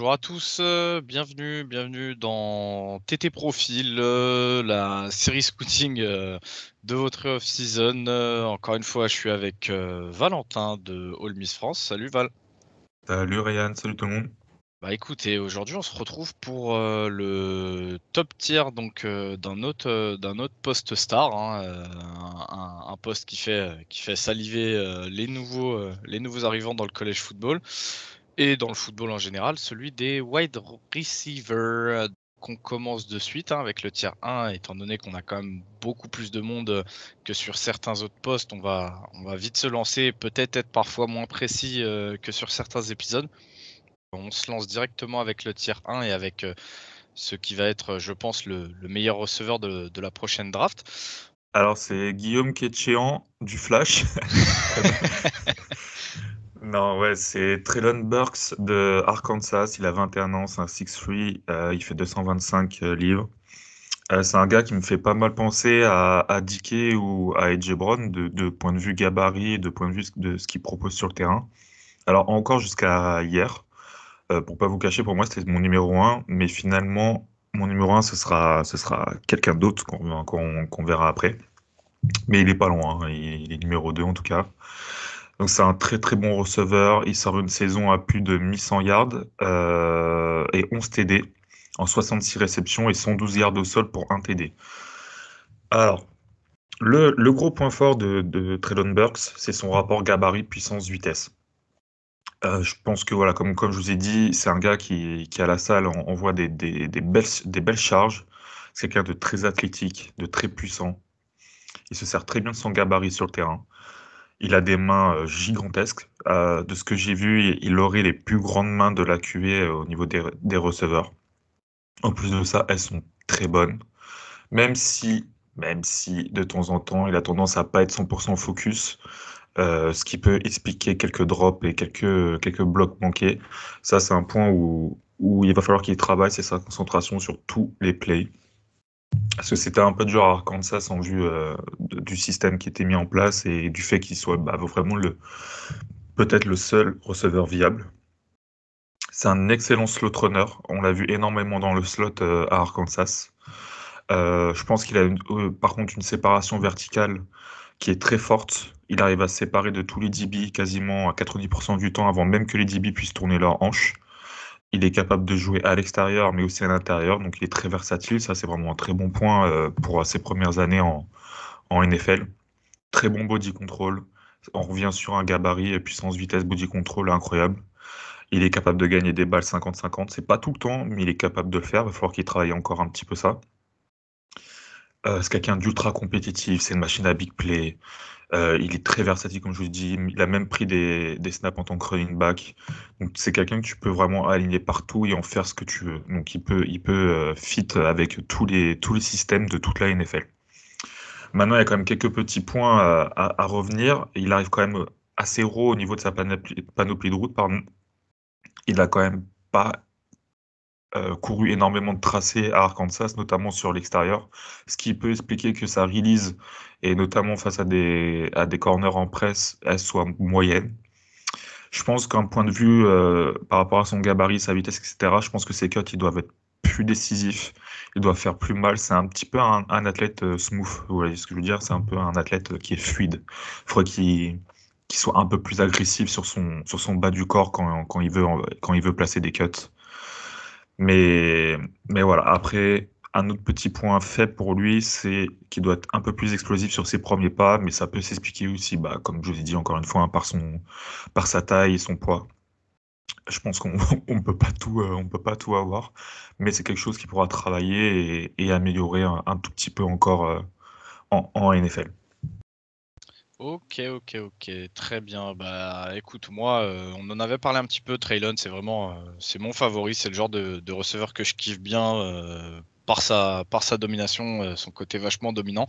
Bonjour à tous, euh, bienvenue, bienvenue dans TT Profil, euh, la série scouting euh, de votre off-season. encore une fois, je suis avec Valentin de All Miss France. Salut Val. Salut Ryan, salut tout le monde. Bah écoutez, aujourd'hui on se retrouve pour le top tier donc d'un autre d'un autre poste star, hein, un, poste qui fait qui fait saliver les nouveaux les nouveaux arrivants dans le collège football et dans le football en général, celui des wide receivers euh, qu'on commence de suite hein, avec le tiers 1, étant donné qu'on a quand même beaucoup plus de monde euh, que sur certains autres postes, on va, on va vite se lancer, peut-être être parfois moins précis euh, que sur certains épisodes. On se lance directement avec le tiers 1 et avec ce qui va être, je pense, le, meilleur receveur de, de, la prochaine draft. Alors c'est Guillaume Ketchéan du Flash. Non, ouais, c'est Treylon Burks de Arkansas. Il a 21 ans, c'est un 6-3. Euh, il fait 225 euh, livres. Euh, c'est un gars qui me fait pas mal penser à, à ou à Edge Brown de, de, point de vue gabarit de point de vue de ce qu'il propose sur le terrain. Alors, encore jusqu'à hier, euh, pour pas vous cacher, pour moi, c'était mon numéro 1. Mais finalement, mon numéro 1, ce sera, ce sera quelqu'un d'autre qu'on qu'on verra après. Mais il est pas loin. Il, hein. il est numéro 2 en tout cas. Donc c'est un très très bon receveur. Il sort une saison à plus de 1100 yards euh, et 11 TD en 66 réceptions et 112 yards au sol pour un TD. Alors, le, le gros point fort de, de Burks, c'est son rapport gabarit-puissance-vitesse. Euh, je pense que voilà, comme, comme je vous ai dit, c'est un gars qui, qui à la salle envoie des, des, des, belles, des belles charges. C'est quelqu'un de très athlétique, de très puissant. Il se sert très bien de son gabarit sur le terrain. Il a des mains euh, gigantesques. Euh, de ce que j'ai vu, il aurait les plus grandes mains de la QV euh, au niveau des, receveurs. En plus de ça, elles sont très bonnes. Même si, même si de temps en temps, il a tendance à pas être 100% focus, ce qui peut expliquer quelques drops et quelques, quelques blocs manqués. Ça, c'est un point où, où il va falloir qu'il travaille, c'est sa concentration sur tous les plays. Parce que c'était un peu dur à Arkansas en vue euh, du système qui était mis en place et du fait qu'il soit bah, vraiment peut-être le seul receveur viable. C'est un excellent slot runner. On l'a vu énormément dans le slot euh, à Arkansas. Euh, je pense qu'il a par contre une séparation verticale qui est très forte. Il arrive à se séparer de tous les DB quasiment à 90% du temps avant même que les DB puissent tourner leur hanche. Il est capable de jouer à l'extérieur, mais aussi à l'intérieur. Donc, il est très versatile. Ça, c'est vraiment un très bon point euh, pour ses premières années en, en NFL. Très bon body control. On revient sur un gabarit puissance, vitesse, body control incroyable. Il est capable de gagner des balles 50-50. C'est pas tout le temps, mais il est capable de le faire. Il va falloir qu'il travaille encore un petit peu ça. Euh, c'est quelqu'un d'ultra compétitif, c'est une machine à big play. Euh, il est très versatile, comme je vous dis. Il a même pris des, des snaps en tant que running back. Donc, c'est quelqu'un que tu peux vraiment aligner partout et en faire ce que tu veux. Donc, il peut, il peut euh, fit avec tous les, tous les systèmes de toute la NFL. Maintenant, il y a quand même quelques petits points euh, à, à revenir. Il arrive quand même assez haut au niveau de sa panoplie, panoplie de route. Pardon. Il a quand même pas euh, couru énormément de tracés à Arkansas, notamment sur l'extérieur, ce qui peut expliquer que sa release, et notamment face à des, à des corners en presse, elle soit moyenne. Je pense qu'un point de vue euh, par rapport à son gabarit, sa vitesse, etc., je pense que ses cuts, ils doivent être plus décisifs, ils doivent faire plus mal. C'est un petit peu un, athlète euh, smooth, vous voyez ce que je veux dire C'est un peu un athlète qui est fluide. Il faudrait qu'il soit un peu plus agressif sur son, sur son bas du corps quand, quand, il veut, quand il veut placer des cuts. Mais, mais voilà, après, un autre petit point fait pour lui, c'est qu'il doit être un peu plus explosif sur ses premiers pas, mais ça peut s'expliquer aussi, bah, comme je vous ai dit encore une fois, hein, par, son, par sa taille et son poids. Je pense qu'on ne peut, pas tout, euh, on peut pas tout avoir, mais c'est quelque chose qui pourra travailler et, améliorer un, tout petit peu encore euh, en NFL. Ok, ok, ok, très bien. Bah, écoute, moi, euh, on en avait parlé un petit peu. Traylon, c'est vraiment, euh, c'est mon favori. C'est le genre de, receveur que je kiffe bien euh, par sa, par sa domination, son côté vachement dominant.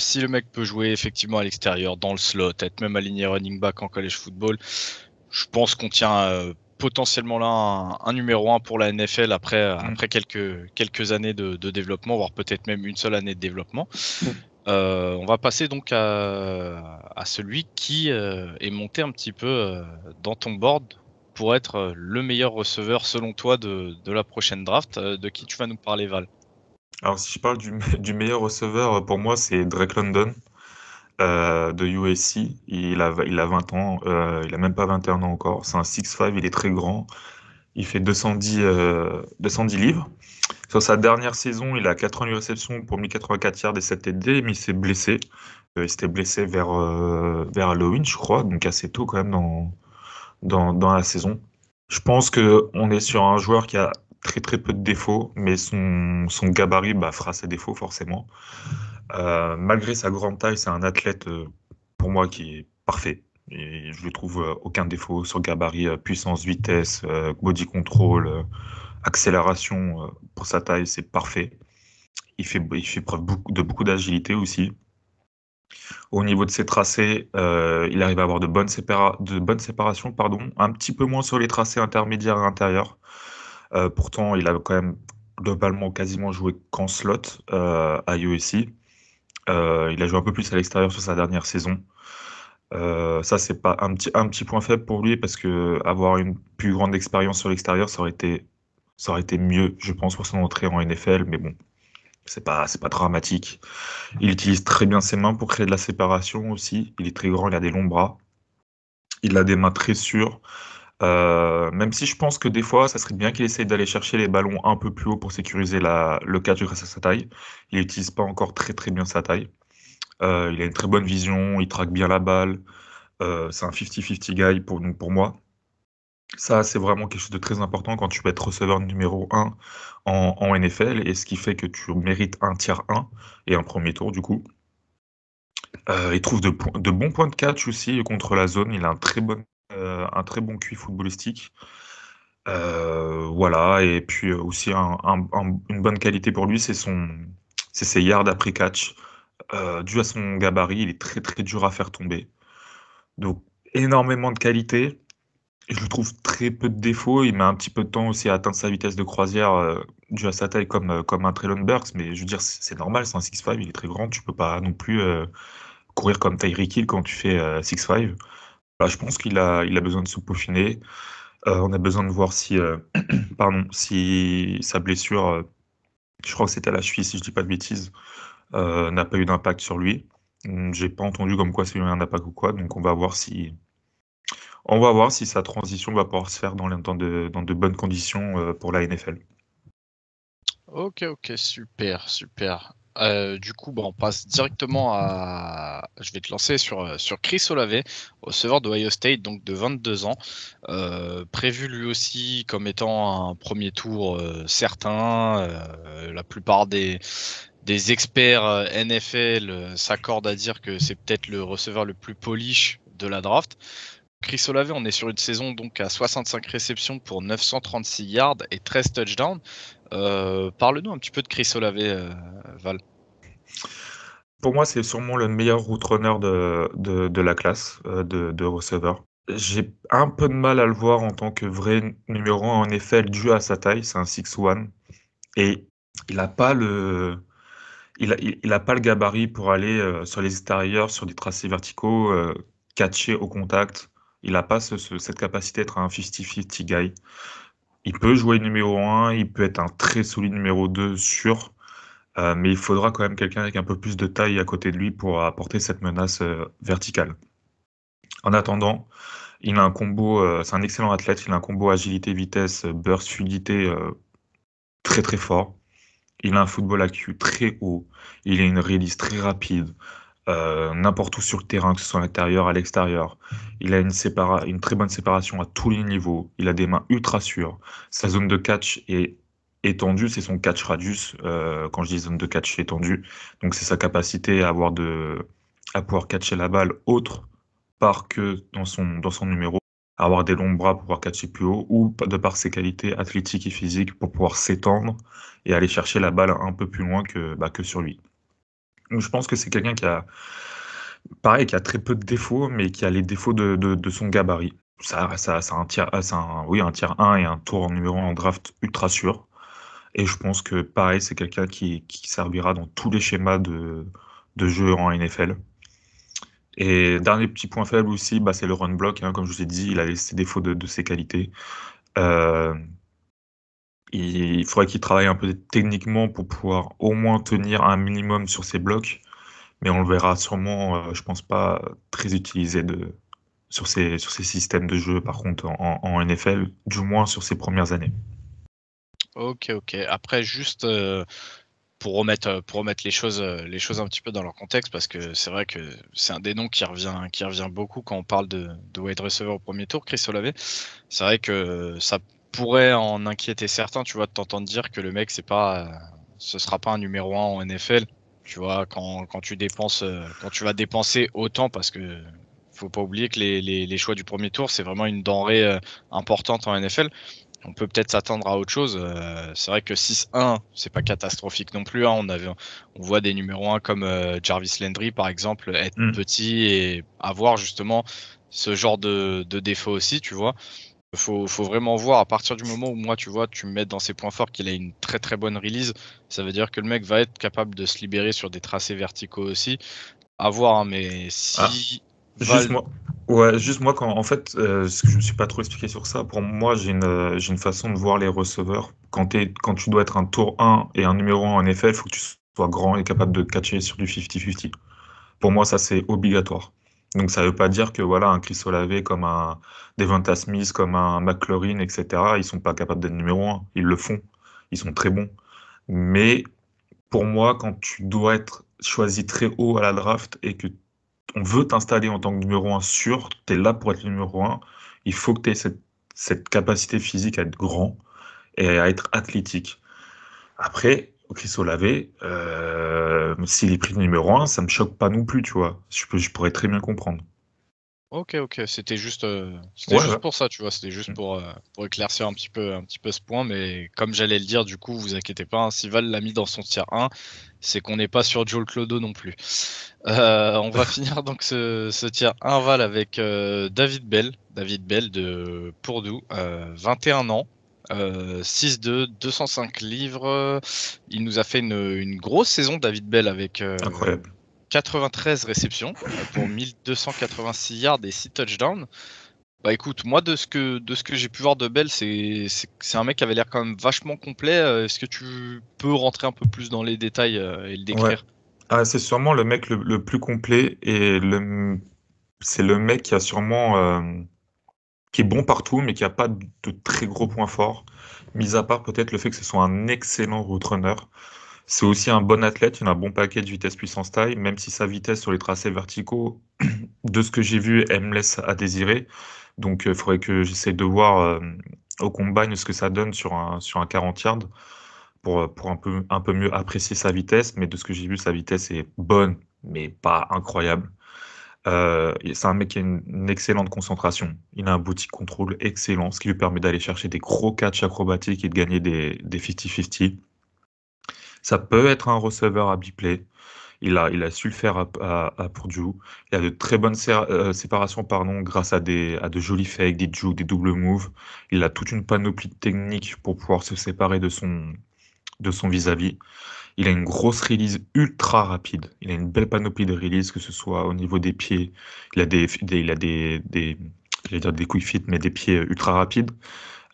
Si le mec peut jouer effectivement à l'extérieur, dans le slot, être même aligné running back en college football, je pense qu'on tient potentiellement là un, numéro un pour la NFL après, mm. après quelques, quelques années de, développement, voire peut-être même une seule année de développement. Mm. Euh, on va passer donc à, celui qui euh, est monté un petit peu euh, dans ton board pour être le meilleur receveur selon toi de, la prochaine draft. de qui tu vas nous parler, Val Alors, si je parle du, meilleur receveur, pour moi, c'est Drake London de USC. Il a, 20 ans, il n'a même pas 21 ans encore. C'est un 6'5, il est très grand. Il fait 210, 210 livres. Sur sa dernière saison, il a 88 réceptions pour 1084 yards et 7 TD, mais il s'est blessé. Euh, il s'était blessé vers, euh, vers Halloween, je crois, donc assez tôt quand même dans, dans, la saison. Je pense qu'on est sur un joueur qui a très très peu de défauts, mais son, gabarit bah, fera ses défauts forcément. Euh, malgré sa grande taille, c'est un athlète pour moi qui est parfait. Et je ne trouve aucun défaut sur gabarit, puissance, vitesse, body control, accélération euh, pour sa taille, c'est parfait. Il fait, il fait preuve de beaucoup d'agilité aussi. Au niveau de ses tracés, euh, il arrive à avoir de bonnes, de bonnes séparations, pardon, un petit peu moins sur les tracés intermédiaires et intérieurs. Euh, pourtant, il a quand même globalement quasiment joué qu'en slot à USC. il a joué un peu plus à l'extérieur sur sa dernière saison. ça, c'est pas un petit, un petit point faible pour lui parce que avoir une plus grande expérience sur l'extérieur, ça aurait été ça aurait été mieux, je pense, pour son entrée en NFL, mais bon, c'est pas, pas dramatique. Il utilise très bien ses mains pour créer de la séparation aussi. Il est très grand, il a des longs bras. Il a des mains très sûres. Euh, même si je pense que des fois, ça serait bien qu'il essaye d'aller chercher les ballons un peu plus haut pour sécuriser le catch grâce à sa taille. Il n'utilise pas encore très très bien sa taille. Euh, il a une très bonne vision, il traque bien la balle. Euh, c'est un 50-50 guy pour, pour moi. Ça, c'est vraiment quelque chose de très important quand tu vas être receveur numéro 1 en, NFL, et ce qui fait que tu mérites un tiers 1 et un premier tour, du coup. Euh, il trouve de, bons points de catch aussi contre la zone. Il a un très bon, euh, un très bon QI footballistique. Euh, voilà, et puis aussi une bonne qualité pour lui, c'est c'est ses yards après catch. dû à son gabarit, il est très très dur à faire tomber. Donc énormément de qualité. Je le trouve très peu de défauts. Il met un petit peu de temps aussi à atteindre sa vitesse de croisière euh, due à sa taille comme, euh, comme un Traylon Burks. Mais je veux dire, c'est normal, c'est un 6'5, il est très grand. Tu peux pas non plus euh, courir comme Tyreek Hill quand tu fais 6'5. Euh, voilà, je pense qu'il a, il a besoin de se peaufiner. on a besoin de voir si, pardon, si sa blessure, je crois que c'était à la cheville, si je dis pas de bêtises, n'a pas eu d'impact sur lui. J'ai pas entendu comme quoi c'est un impact ou quoi. Donc on va voir si on va voir si sa transition va pouvoir se faire dans, de, bonnes conditions euh, pour la NFL. Ok, ok, super, super. Euh, du coup, bah, on passe directement à. Je vais te lancer sur, euh, sur Chris Olave, receveur Ohio State, donc de 22 ans. prévu lui aussi comme étant un premier tour certain. la plupart des, des experts NFL s'accordent à dire que c'est peut-être le receveur le plus polish de la draft. Chris Olave, on est sur une saison donc à 65 réceptions pour 936 yards et 13 touchdowns. Euh, parle-nous un petit peu de Chris Olave, euh, Val. Pour moi, c'est sûrement le meilleur route runner de, la classe euh, de, de receveur. J'ai un peu de mal à le voir en tant que vrai numéro 1, en effet, dû à sa taille, c'est un 6-1. Et il n'a pas le. Il pas le gabarit pour aller sur les extérieurs, sur des tracés verticaux, catcher au contact. Il n'a pas cette capacité d'être un 50-50 guy. Il peut jouer numéro 1, il peut être un très solide numéro 2 sûr, euh, mais il faudra quand même quelqu'un avec un peu plus de taille à côté de lui pour apporter cette menace euh, verticale. En attendant, il a un combo, euh, c'est un excellent athlète, il a un combo agilité-vitesse, burst, fluidité très très fort. Il a un football actu très haut, il a une release très rapide, euh, n'importe où sur le terrain, que ce soit à l'intérieur, à l'extérieur. Il a une, très bonne séparation à tous les niveaux. Il a des mains ultra sûres. Sa zone de catch est étendue, c'est son catch radius. Euh, quand je dis zone de catch étendue, donc c'est sa capacité à avoir à pouvoir catcher la balle autre part que dans son dans son numéro avoir des longs bras pour pouvoir catcher plus haut ou de par ses qualités athlétiques et physiques pour pouvoir s'étendre et aller chercher la balle un peu plus loin que, bah, que sur lui je pense que c'est quelqu'un qui a, pareil, qui a très peu de défauts, mais qui a les défauts de, son gabarit. Ça, ça, un tiers, euh, oui, un 1 et un tour en numéro en draft ultra sûr. Et je pense que pareil, c'est quelqu'un qui, servira dans tous les schémas de, de jeu en NFL. Et dernier petit point faible aussi, bah, c'est le run block. Hein. Comme je vous ai dit, il a ses défauts de, de ses qualités. Euh, il faudrait qu'il travaille un peu techniquement pour pouvoir au moins tenir un minimum sur ses blocs. Mais on le verra sûrement, euh, je pense pas, très utilisé de, sur, ces, sur ces systèmes de jeu, par contre, en, en NFL, du moins sur ses premières années. Ok, ok. Après, juste euh, pour, remettre, euh, pour remettre les choses, les choses un petit peu dans leur contexte, parce que c'est vrai que c'est un des noms qui revient, qui revient beaucoup quand on parle de, de wide receiver au premier tour, Chris Olave. C'est vrai que ça pourrait en inquiéter certains, tu vois, de t'entendre dire que le mec, c'est pas, euh, ce sera pas un numéro 1 en NFL. Tu vois, quand, quand tu dépenses, euh, quand tu vas dépenser autant, parce que faut pas oublier que les, les, choix du premier tour, c'est vraiment une denrée euh, importante en NFL. On peut peut-être s'attendre à autre chose. c'est vrai que 6-1, c'est pas catastrophique non plus. Hein. On, avait, on voit des numéros 1 comme Jarvis Landry, par exemple, être mm. petit et avoir justement ce genre de, de défaut aussi, tu vois faut, faut vraiment voir à partir du moment où moi, tu vois, tu me mets dans ses points forts qu'il a une très très bonne release, ça veut dire que le mec va être capable de se libérer sur des tracés verticaux aussi. À voir, hein, mais si. Ah, juste moi, ouais, juste moi quand en fait, je euh, ce je me suis pas trop expliqué sur ça, pour moi j'ai une, euh, façon de voir les receveurs. Quand, tu dois être un tour 1 et un numéro 1 en NFL, il faut que tu sois grand et capable de catcher sur du 50-50. Pour moi ça c'est obligatoire. Donc ça ne veut pas dire que voilà un Chris lavé comme un Devonta Smith, comme un McLaurin, etc. Ils sont pas capables d'être numéro un. Ils le font. Ils sont très bons. Mais pour moi, quand tu dois être choisi très haut à la draft et que on veut t'installer en tant que numéro un sûr, tu es là pour être numéro un, il faut que tu aies cette, cette capacité physique à être grand et à être athlétique. Après, Ok Olavé, euh, s'il est pris numéro 1, ça me choque pas non plus, tu vois. Je, pourrais très bien comprendre. Ok, ok, c'était juste, euh, pour ça, tu vois. C'était juste pour, euh, éclaircir un petit, peu, ce point. Mais comme j'allais le dire, du coup, vous inquiétez pas, hein, si Val l'a mis dans son tiers 1, c'est qu'on n'est pas sur Joel Clodo non plus. Euh, on va finir donc ce, ce 1 Val avec David Bell, David Bell de Pourdou 21 ans. 6 2 205 livres. Il nous a fait une, grosse saison, David Bell, avec 93 euh, réceptions pour 1286 yards et 6 touchdowns. Bah écoute, moi de ce que de ce que j'ai pu voir de Bell, c'est c'est un mec qui avait l'air quand même vachement complet. Euh, est-ce que tu peux rentrer un peu plus dans les détails euh, et le décrire ah, c'est sûrement le mec le, plus complet et le c'est le mec qui a sûrement qui est bon partout, mais qui n'a pas de très gros points forts, mis à part peut-être le fait que ce soit un excellent route runner. C'est aussi un bon athlète, il a un bon paquet de vitesse, puissance, taille, même si sa vitesse sur les tracés verticaux, de ce que j'ai vu, elle me laisse à désirer. Donc il euh, faudrait que j'essaie de voir euh, au combine ce que ça donne sur un, sur un 40 yards pour, euh, pour un, peu, un peu mieux apprécier sa vitesse. Mais de ce que j'ai vu, sa vitesse est bonne, mais pas incroyable. Euh, c'est un mec qui a une, excellente concentration. Il a un boutique contrôle excellent, ce qui lui permet d'aller chercher des gros catchs acrobatiques et de gagner des 50-50. Ça peut être un receveur à biplay. Il a, il a su le faire à, à, à Purdue. Il a de très bonnes euh, séparations pardon, grâce à, des, à de jolis fakes, des jukes, des doubles moves. Il a toute une panoplie de techniques pour pouvoir se séparer de son, de son vis-à-vis. vis à vis il a une grosse release ultra rapide. Il a une belle panoplie de release, que ce soit au niveau des pieds. Il a des, il a des, des, dire des quick feet, mais des pieds euh, ultra rapides.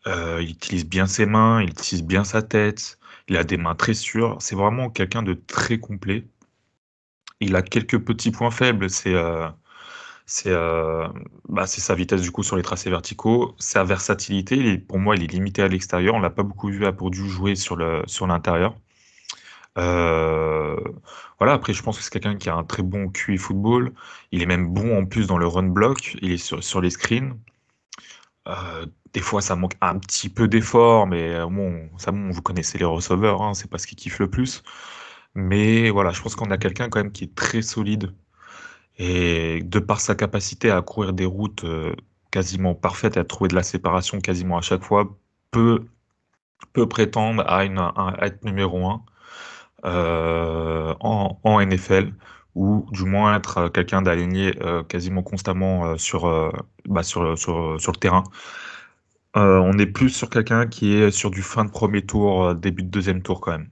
Euh, il utilise bien ses mains, il utilise bien sa tête. Il a des mains très sûres. C'est vraiment quelqu'un de très complet. Il a quelques petits points faibles. C'est euh, bah, sa vitesse du coup sur les tracés verticaux, sa versatilité. pour moi, il est limité à l'extérieur. On l'a pas beaucoup vu à Purdue jouer sur l'intérieur. Sur euh, voilà, après, je pense que c'est quelqu'un qui a un très bon QI football. Il est même bon en plus dans le run block. Il est sur, les screens. Euh, des fois, ça manque un petit peu d'effort, mais euh, bon, vous connaissez les receveurs, hein. c'est pas ce qui kiffe le plus. Mais voilà, je pense qu'on a quelqu'un quand même qui est très solide. Et de par sa capacité à courir des routes quasiment parfaites et à trouver de la séparation quasiment à chaque fois, peut, peut prétendre à, à être numéro 1. Euh, en, NFL ou du moins être euh, quelqu'un d'aligné euh, quasiment constamment sur, bah, sur, sur, le terrain. on est plus sur quelqu'un qui est sur du fin de premier tour, début de deuxième tour quand même.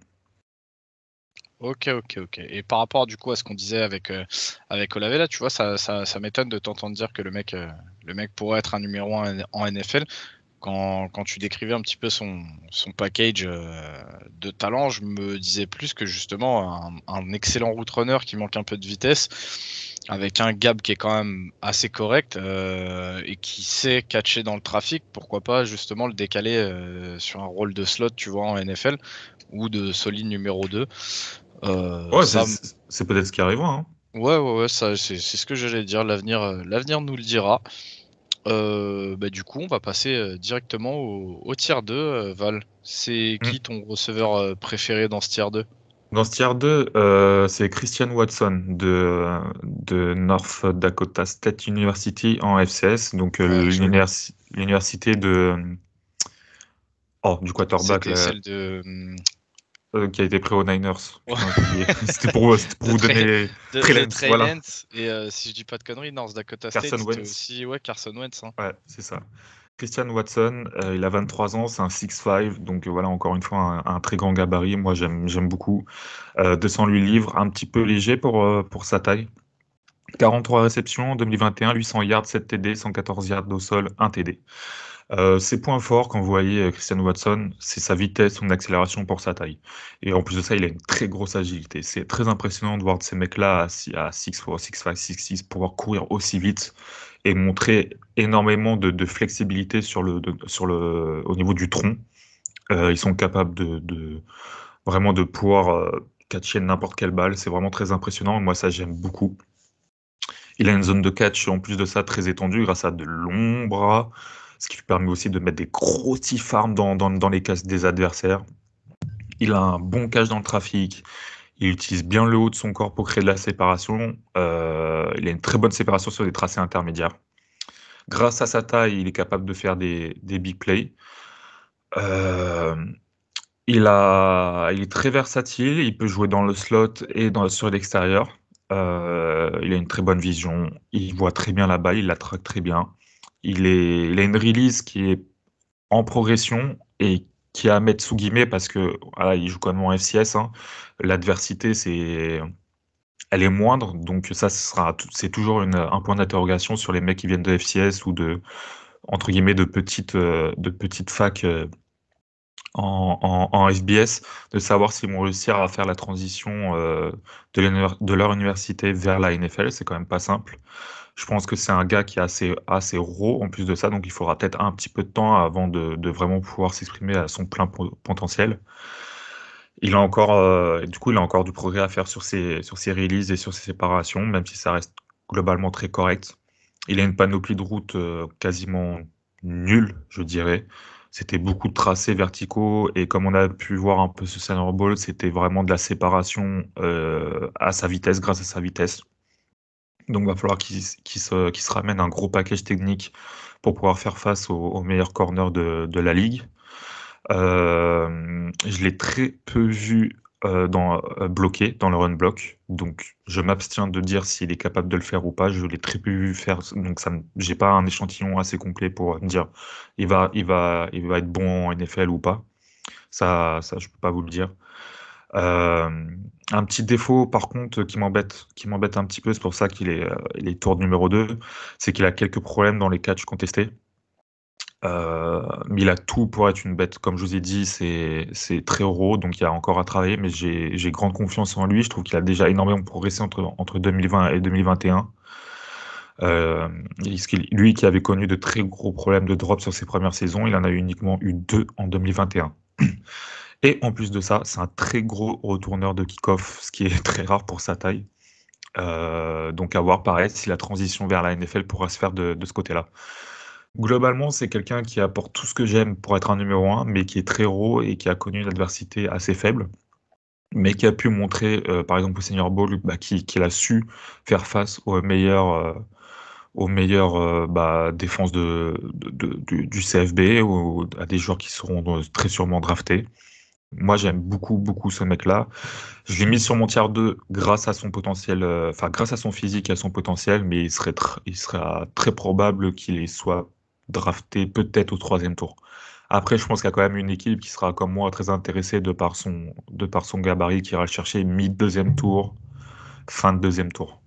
Ok, ok, ok. Et par rapport du coup à ce qu'on disait avec, avec tu vois, ça, m'étonne de t'entendre dire que le mec, le mec pourrait être un numéro 1 en NFL. Quand, tu décrivais un petit peu son, package euh, de talent, je me disais plus que justement un, excellent route runner qui manque un peu de vitesse, avec un gab qui est quand même assez correct euh, et qui sait catcher dans le trafic, pourquoi pas justement le décaler euh, sur un rôle de slot, tu vois, en NFL ou de solide numéro 2. c'est peut-être ce qui arrivera. Hein. Ouais, ouais, ouais, c'est, ce que j'allais dire. L'avenir, l'avenir nous le dira. Euh, bah, du coup, on va passer euh, directement au, tiers 2, euh, Val. C'est mm. qui ton receveur préféré dans ce tiers 2 Dans ce tiers 2, c'est Christian Watson de, North Dakota State University en FCS, donc l'université de. Oh, du quarterback. celle de. Mm, euh, qui a été pris aux Niners. c'était pour, vous donner de, Trey Lance, et euh, si je dis pas de conneries, North Dakota Carson Wentz. ouais, Carson Wentz. Hein. Ouais, c'est ça. Christian Watson, euh, il a 23 ans, c'est un 6'5, donc voilà, encore une fois, un, très grand gabarit. Moi, j'aime, j'aime beaucoup. 208 livres, un petit peu léger pour, pour sa taille. 43 réceptions, 2021, 800 yards, 7 TD, 114 yards au sol, 1 TD. Euh, ses points forts quand vous voyez euh, Christian Watson, c'est sa vitesse, son accélération pour sa taille. Et en plus de ça, il a une très grosse agilité. C'est très impressionnant de voir ces mecs-là à 6 4 6 5 6 6 pouvoir courir aussi vite et montrer énormément de, flexibilité sur le, sur le, au niveau du tronc. Euh, ils sont capables de, vraiment de pouvoir euh, catcher n'importe quelle balle. C'est vraiment très impressionnant. Moi, ça, j'aime beaucoup. Il a une zone de catch en plus de ça très étendue grâce à de longs bras ce qui lui permet aussi de mettre des gros petits farms dans, les cases des adversaires. Il a un bon cache dans le trafic. Il utilise bien le haut de son corps pour créer de la séparation. Euh, il a une très bonne séparation sur des tracés intermédiaires. Grâce à sa taille, il est capable de faire des, big plays. Euh, il, est très versatile. Il peut jouer dans le slot et sur l'extérieur. Euh, il a une très bonne vision. Il voit très bien la balle. Il la traque très bien il, est, a une release qui est en progression et qui a à mettre sous guillemets parce que il joue quand même en FCS. Hein. L'adversité, c'est elle est moindre, donc ça sera c'est toujours un point d'interrogation sur les mecs qui viennent de FCS ou de entre guillemets de petites euh, de petites facs euh, en, FBS, de savoir s'ils vont réussir à faire la transition euh, de, de leur université vers la NFL, c'est quand même pas simple. Je pense que c'est un gars qui est assez, assez raw en plus de ça, donc il faudra peut-être un petit peu de temps avant de, vraiment pouvoir s'exprimer à son plein potentiel. Il a encore, euh, du coup, il a encore du progrès à faire sur ses, sur ses releases et sur ses séparations, même si ça reste globalement très correct. Il a une panoplie de routes euh, quasiment nulle, je dirais. C'était beaucoup de tracés verticaux et comme on a pu voir un peu ce Senior Ball, c'était vraiment de la séparation euh, à sa vitesse, grâce à sa vitesse. Donc, il va falloir qu'il se, ramène se un gros package technique pour pouvoir faire face aux, meilleurs corners de, la ligue. Euh, je l'ai très peu vu euh, dans, euh, bloqué dans le run block. Donc, je m'abstiens de dire s'il est capable de le faire ou pas. Je l'ai très peu vu faire. Donc, je n'ai pas un échantillon assez complet pour me dire il va, il va, il va être bon en NFL ou pas. Ça, ça, je peux pas vous le dire. Euh, un petit défaut, par contre, qui m'embête, qui m'embête un petit peu, c'est pour ça qu'il est, euh, tour numéro 2, c'est qu'il a quelques problèmes dans les catchs contestés. Euh, mais il a tout pour être une bête. Comme je vous ai dit, c'est, très haut donc il y a encore à travailler, mais j'ai, grande confiance en lui. Je trouve qu'il a déjà énormément progressé entre, 2020 et 2021. lui qui avait connu de très gros problèmes de drop sur ses premières saisons, il en a uniquement eu deux en 2021. Et en plus de ça, c'est un très gros retourneur de kick-off, ce qui est très rare pour sa taille. Euh, donc à voir, pareil, si la transition vers la NFL pourra se faire de, ce côté-là. Globalement, c'est quelqu'un qui apporte tout ce que j'aime pour être un numéro 1, mais qui est très gros et qui a connu une adversité assez faible, mais qui a pu montrer, euh, par exemple au Senior Bowl, bah, qu'il a su faire face aux meilleures euh, bah, défenses du, CFB, ou, à des joueurs qui seront très sûrement draftés. Moi, j'aime beaucoup, beaucoup ce mec-là. Je l'ai mis sur mon tiers 2 grâce à son potentiel, euh, enfin, grâce à son physique et à son potentiel, mais il serait, il sera euh, très probable qu'il soit drafté peut-être au troisième tour. Après, je pense qu'il y a quand même une équipe qui sera, comme moi, très intéressée de par son, de par son gabarit, qui ira le chercher mi-deuxième tour, fin de deuxième tour.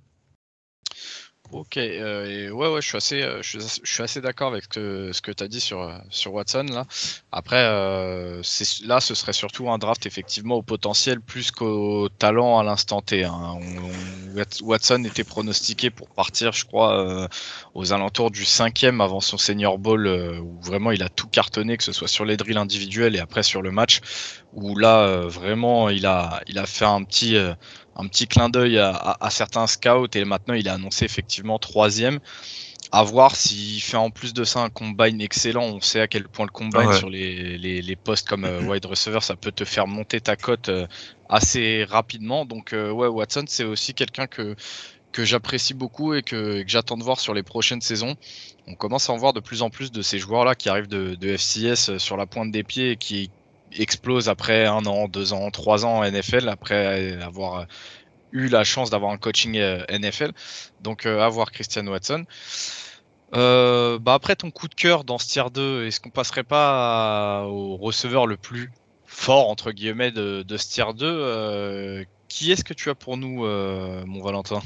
Ok, euh, ouais, ouais, je suis assez, euh, je suis, assez d'accord avec ce que tu as dit sur, euh, sur Watson. Là. Après, là, ce serait surtout un draft effectivement au potentiel plus qu'au talent à l'instant T. Hein. Watson était pronostiqué pour partir, je crois, aux alentours du 5 cinquième avant son senior ball, où vraiment il a tout cartonné, que ce soit sur les drills individuels et après sur le match, où là, vraiment, il a, il a fait un petit un petit clin d'œil à, certains scouts et maintenant il a annoncé effectivement troisième. À voir s'il fait en plus de ça un combine excellent. On sait à quel point le combine sur les, postes comme euh, wide receiver, ça peut te faire monter ta cote euh, assez rapidement. Donc euh, ouais, Watson, c'est aussi quelqu'un que, que j'apprécie beaucoup et que, j'attends de voir sur les prochaines saisons. On commence à en voir de plus en plus de ces joueurs-là qui arrivent de, de, FCS sur la pointe des pieds et qui, explose après un an, deux ans, trois ans NFL, après avoir eu la chance d'avoir un coaching euh, NFL. Donc, avoir euh, Christian Watson. Euh, bah après ton coup de cœur dans ce tier 2, est-ce qu'on passerait pas au receveur le plus fort entre guillemets de, ce tier 2 Qui est-ce que tu as pour nous, mon Valentin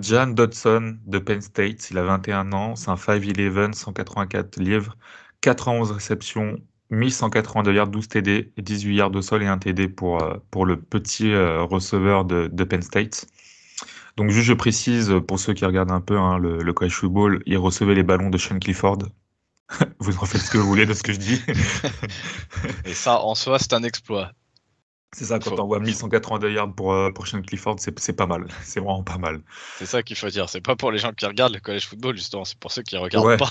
Jan Dodson de Penn State, il a 21 ans, c'est un 5'11, 184 livres, 91 réceptions, 1182 yards, 12 TD, 18 yards de sol et un TD pour, euh, pour le petit euh, receveur de, Penn State. Donc juste je précise, pour ceux qui regardent un peu hein, le, le college football, il recevait les ballons de Sean Clifford. vous en faites ce que vous voulez de ce que je dis. et ça, en soi, c'est un exploit. C'est ça, quand on voit 1182 yards pour, euh, Sean Clifford, c'est pas mal. C'est vraiment pas mal. C'est ça qu'il faut dire. C'est pas pour les gens qui regardent le collège football, justement. C'est pour ceux qui regardent pas.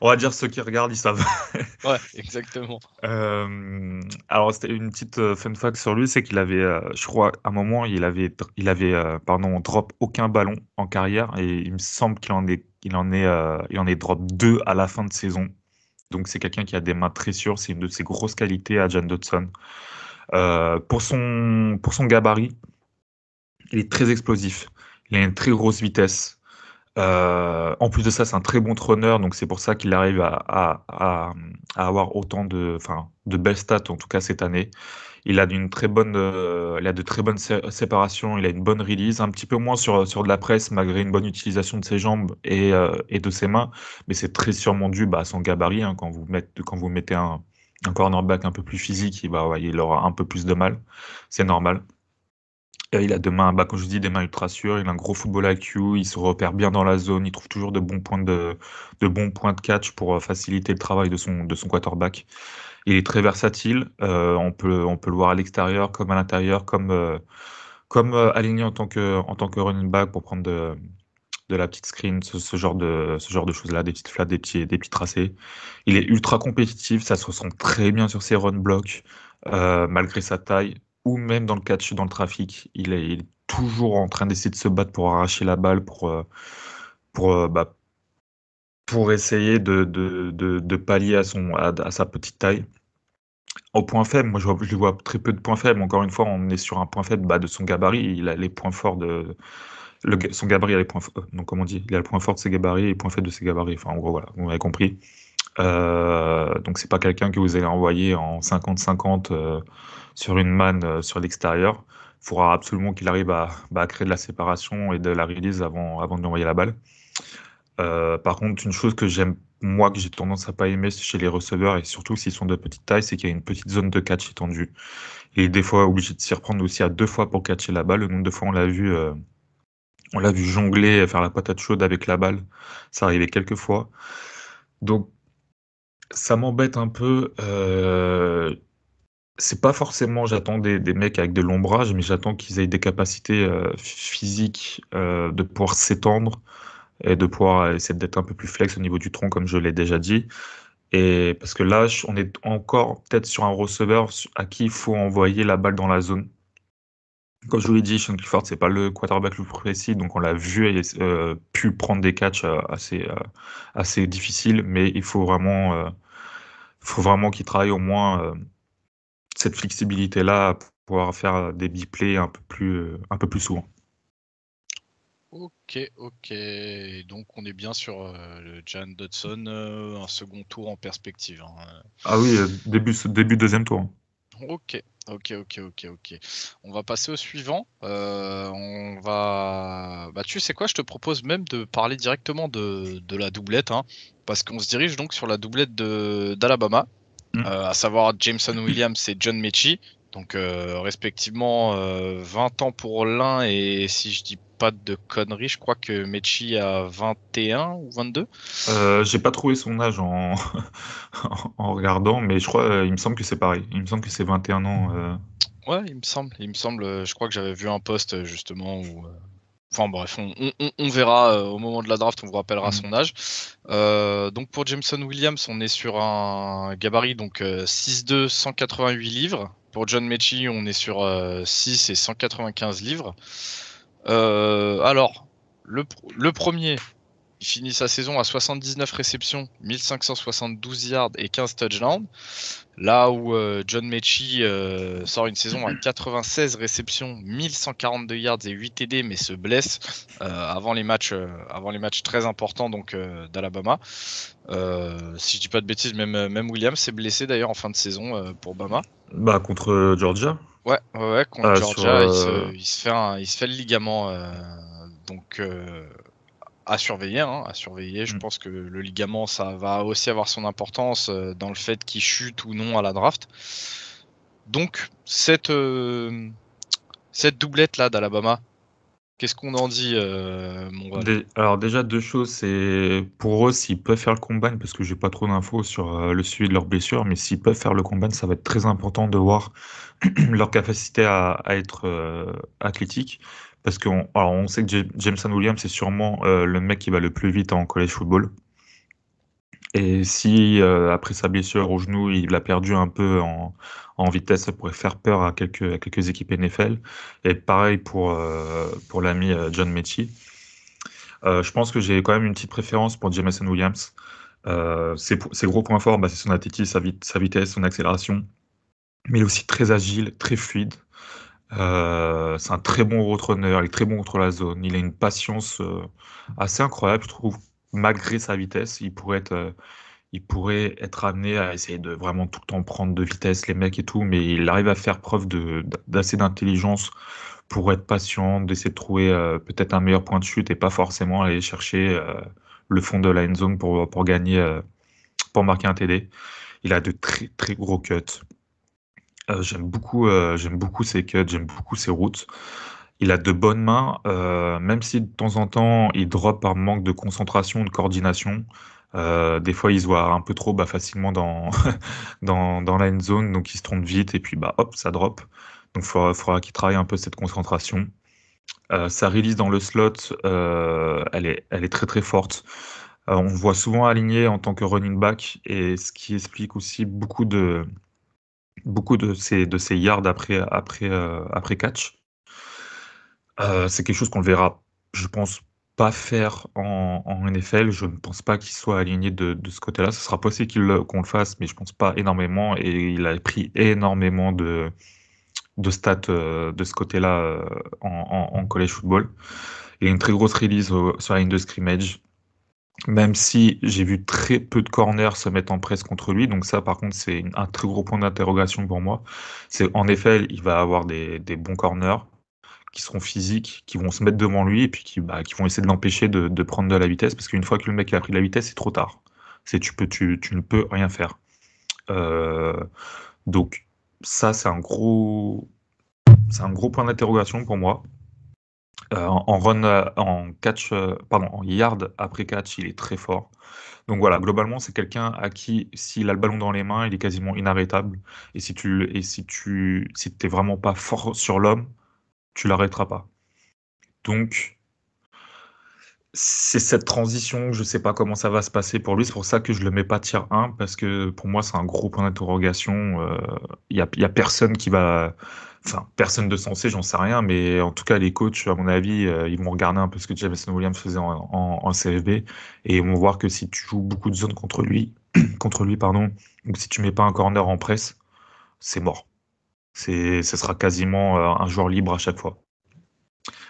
on va dire ceux qui regardent, ils savent. ouais, exactement. Euh, alors, c'était une petite euh, fun fact sur lui c'est qu'il avait, euh, je crois, à un moment, il avait, il avait pardon, drop aucun ballon en carrière. Et il me semble qu'il en est, il en est, il en est drop deux à la fin de saison. Donc, c'est quelqu'un qui a des mains très sûres. C'est une de ses grosses qualités à John Dodson. Euh, pour, son, pour son gabarit, il est très explosif. Il a une très grosse vitesse. Euh, en plus de ça, c'est un très bon trôneur, donc c'est pour ça qu'il arrive à, à, avoir autant de, enfin, de belles stats, en tout cas cette année. Il a, d'une très bonne, euh, il a de très bonnes séparations, il a une bonne release, un petit peu moins sur, sur de la presse malgré une bonne utilisation de ses jambes et, et de ses mains, mais c'est très sûrement dû bah, à son gabarit. Hein, quand, vous mettez, quand vous mettez un, un cornerback un peu plus physique, il, va, il aura un peu plus de mal. C'est normal. Euh, il a demain mains, bah, comme je dis, des mains ultra sûres. Il a un gros football IQ. Il se repère bien dans la zone. Il trouve toujours de bons points de, de bons points de catch pour euh, faciliter le travail de son, de son quarterback. Il est très versatile. Euh, on, peut, on peut le voir à l'extérieur comme à l'intérieur, comme, comme aligné en tant, que, en tant que running back pour prendre de, de la petite screen, ce, genre de, ce genre de choses-là, des petites flats, des petits, des petits tracés. Il est ultra compétitif, ça se ressent très bien sur ses run blocks, euh, malgré sa taille, ou même dans le catch, dans le trafic. Il est, toujours en train d'essayer de se battre pour arracher la balle, pour, euh, pour, euh, bah, pour essayer de, de, de, de, pallier à, son, à, sa petite taille au point faible, moi je, vois, je vois très peu de points faibles. Encore une fois, on est sur un point faible bah, de son gabarit. Il a les points forts de, son gabarit a les euh, donc comme dit il a le point fort de ses gabarits et le point faible de ses gabarits enfin en gros voilà vous m'avez compris euh, donc c'est pas quelqu'un que vous allez envoyer en 50-50 euh, sur une manne euh, sur l'extérieur il faudra absolument qu'il arrive bah, à, créer de la séparation et de la release avant, avant de lui envoyer la balle par contre une chose que j'aime moi que j'ai tendance à pas aimer chez les receveurs et surtout s'ils sont de petite taille c'est qu'il y a une petite zone de catch étendue Et des fois obligé de s'y reprendre aussi à deux fois pour catcher la balle le nombre de fois on l'a vu on l'a vu jongler, euh, faire la patate chaude avec la balle. Ça arrivait quelques fois. Donc, ça m'embête un peu. Euh, c'est pas forcément, j'attends des, mecs avec de l'ombrage, mais j'attends qu'ils aient des capacités euh, physiques de pouvoir s'étendre et de pouvoir essayer d'être un peu plus flex au niveau du tronc, comme je l'ai déjà dit. Et parce que là, on est encore peut-être sur un receveur à qui il faut envoyer la balle dans la zone comme je vous l'ai dit, Sean Clifford, c'est pas le quarterback le plus précis, donc on l'a vu et euh, pu prendre des catchs euh, assez, euh, assez difficiles, mais il faut vraiment, faut vraiment qu'il travaille au moins cette flexibilité-là pour pouvoir faire des biplays un peu plus, un peu plus souvent. Ok, ok. Donc on est bien sur le Jan Dodson, un second tour en perspective. Hein. Ah oui, début, début deuxième tour. Ok, Ok, ok, ok, ok. On va passer au suivant. Euh, on va. Bah, tu sais quoi, je te propose même de parler directement de, la doublette, hein, parce qu'on se dirige donc sur la doublette d'Alabama, mmh. euh, à savoir Jameson Williams et John Mechie. Donc, euh, respectivement, 20 ans pour l'un et si je dis pas de conneries, je crois que Mechi a 21 ou 22. Euh, J'ai pas trouvé son âge en... en regardant, mais je crois, euh, il me semble que c'est pareil. Il me semble que c'est 21 ans. Euh... Ouais, il me semble. Il me semble. Euh, je crois que j'avais vu un poste, euh, justement où. Enfin bref, on, on, verra au moment de la draft, on vous rappellera mm. son âge. donc pour Jameson Williams, on est sur un gabarit donc 6 6'2, 188 livres. Pour John mechi on est sur 6 et 195 livres. Euh, alors, le, premier, il finit sa saison à 79 réceptions, 1572 yards et 15 touchdowns. Là où euh, John Mechie euh, sort une saison à 96 réceptions, 1142 yards et 8 TD, mais se blesse avant, les matchs, avant les matchs très importants donc d'Alabama. si je dis pas de bêtises, même, même Williams s'est blessé d'ailleurs en fin de saison pour Bama. Bah, contre Georgia Ouais, ouais, contre euh, Georgia, euh, il, se, fait un, il se fait le ligament. Euh, donc à surveiller, hein, à surveiller. Je mm. pense que le ligament, ça va aussi avoir son importance dans le fait qu'il chute ou non à la draft. Donc cette cette doublette là d'Alabama Qu'est-ce qu'on en dit, euh, mon Alors déjà deux choses, c'est pour eux s'ils peuvent faire le combat, parce que j'ai pas trop d'infos sur euh, le suivi de leurs blessures, mais s'ils peuvent faire le combat, ça va être très important de voir leur capacité à, être euh, athlétique, parce qu'on on sait que Jameson Williams c'est sûrement le mec qui va le plus vite en college football. Et si euh, après sa blessure au genou, il a perdu un peu en, vitesse, ça pourrait faire peur à quelques, quelques équipes NFL. Et pareil pour, euh, pour l'ami euh, John Mechie. je pense que j'ai quand même une petite préférence pour Jameson Williams. ses, gros points forts, bah, c'est son attitude, sa, vitesse, son accélération. Mais il est aussi très agile, très fluide. c'est un très bon roadrunner, il est très bon contre la zone. Il a une patience assez incroyable, je trouve, malgré sa vitesse, il pourrait être euh, il pourrait être amené à essayer de vraiment tout le temps prendre de vitesse les mecs et tout, mais il arrive à faire preuve d'assez d'intelligence pour être patient, d'essayer de trouver euh, peut-être un meilleur point de chute et pas forcément aller chercher euh, le fond de la end zone pour, gagner, pour marquer un TD. Il a de très très gros cuts. j'aime beaucoup, j'aime beaucoup ses cuts, j'aime beaucoup ses routes il a de bonnes mains, euh, même si de temps en temps il drop par manque de concentration, de coordination. Euh, des fois, il se voit un peu trop bah, facilement dans, dans, la end zone, donc il se trompe vite et puis bah, hop, ça drop. Donc il faudra, qu'il travaille un peu cette concentration. Euh, sa release dans le slot, elle, est, elle est très très forte. on le voit souvent aligné en tant que running back et ce qui explique aussi beaucoup de, beaucoup de ses, de yards après, après, après catch. Euh, c'est quelque chose qu'on le verra, je pense, pas faire en, NFL. Je ne pense pas qu'il soit aligné de, ce côté-là. Ce sera possible qu'on le fasse, mais je ne pense pas énormément. Et il a pris énormément de, de stats euh, de ce côté-là euh, en, en, college football. Il a une très grosse release sur la ligne de scrimmage même si j'ai vu très peu de corners se mettre en presse contre lui. Donc ça, par contre, c'est un très gros point d'interrogation pour moi. C'est en effet, il va avoir des, des bons corners, qui seront physiques, qui vont se mettre devant lui et puis qui, bah, vont essayer de l'empêcher de, prendre de la vitesse parce qu'une fois que le mec a pris de la vitesse, c'est trop tard. C'est tu tu, ne peux rien faire. Euh, donc ça, c'est un gros, c'est un gros point d'interrogation pour moi. Euh, en run, euh, en catch, pardon, en yard après catch, il est très fort. Donc voilà, globalement, c'est quelqu'un à qui, s'il a le ballon dans les mains, il est quasiment inarrêtable. Et si tu, et si tu, si vraiment pas fort sur l'homme, tu l'arrêteras pas. Donc, c'est cette transition, je ne sais pas comment ça va se passer pour lui. C'est pour ça que je ne le mets pas tier 1, parce que pour moi, c'est un gros point d'interrogation. Il euh, y n'y a, personne qui va. Enfin, personne de sensé, j'en sais rien, mais en tout cas, les coachs, à mon avis, euh, ils vont regarder un peu ce que Jameson Williams faisait en, CFB et ils vont voir que si tu joues beaucoup de zones contre lui, contre lui pardon, ou si tu mets pas un corner en presse, c'est mort. C'est, sera quasiment euh, un joueur libre à chaque fois.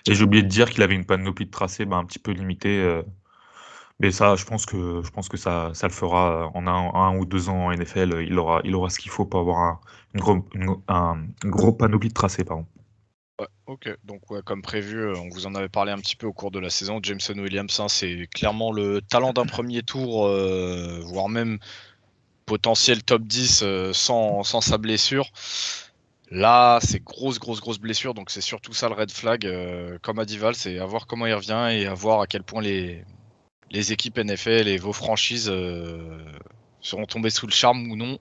Et j'ai oublié de dire qu'il avait une panoplie de tracés ben, un petit peu limitée. Euh. mais ça, je pense que, je pense que ça, ça le fera euh, en un, ou deux ans en NFL. Il aura, il aura ce qu'il faut pour avoir un, une gros, panoplie de tracés. Ouais, ok, donc comme prévu, on vous en avait parlé un petit peu au cours de la saison. Jameson Williams, hein, c'est clairement le talent d'un premier tour, voire même potentiel top 10 sans, sans, sa blessure. Là, c'est grosse, grosse, grosse blessure. Donc, c'est surtout ça le red flag, euh, comme à Dival, c'est à voir comment il revient et à voir à quel point les, équipes NFL et vos franchises euh, seront tombées sous le charme ou non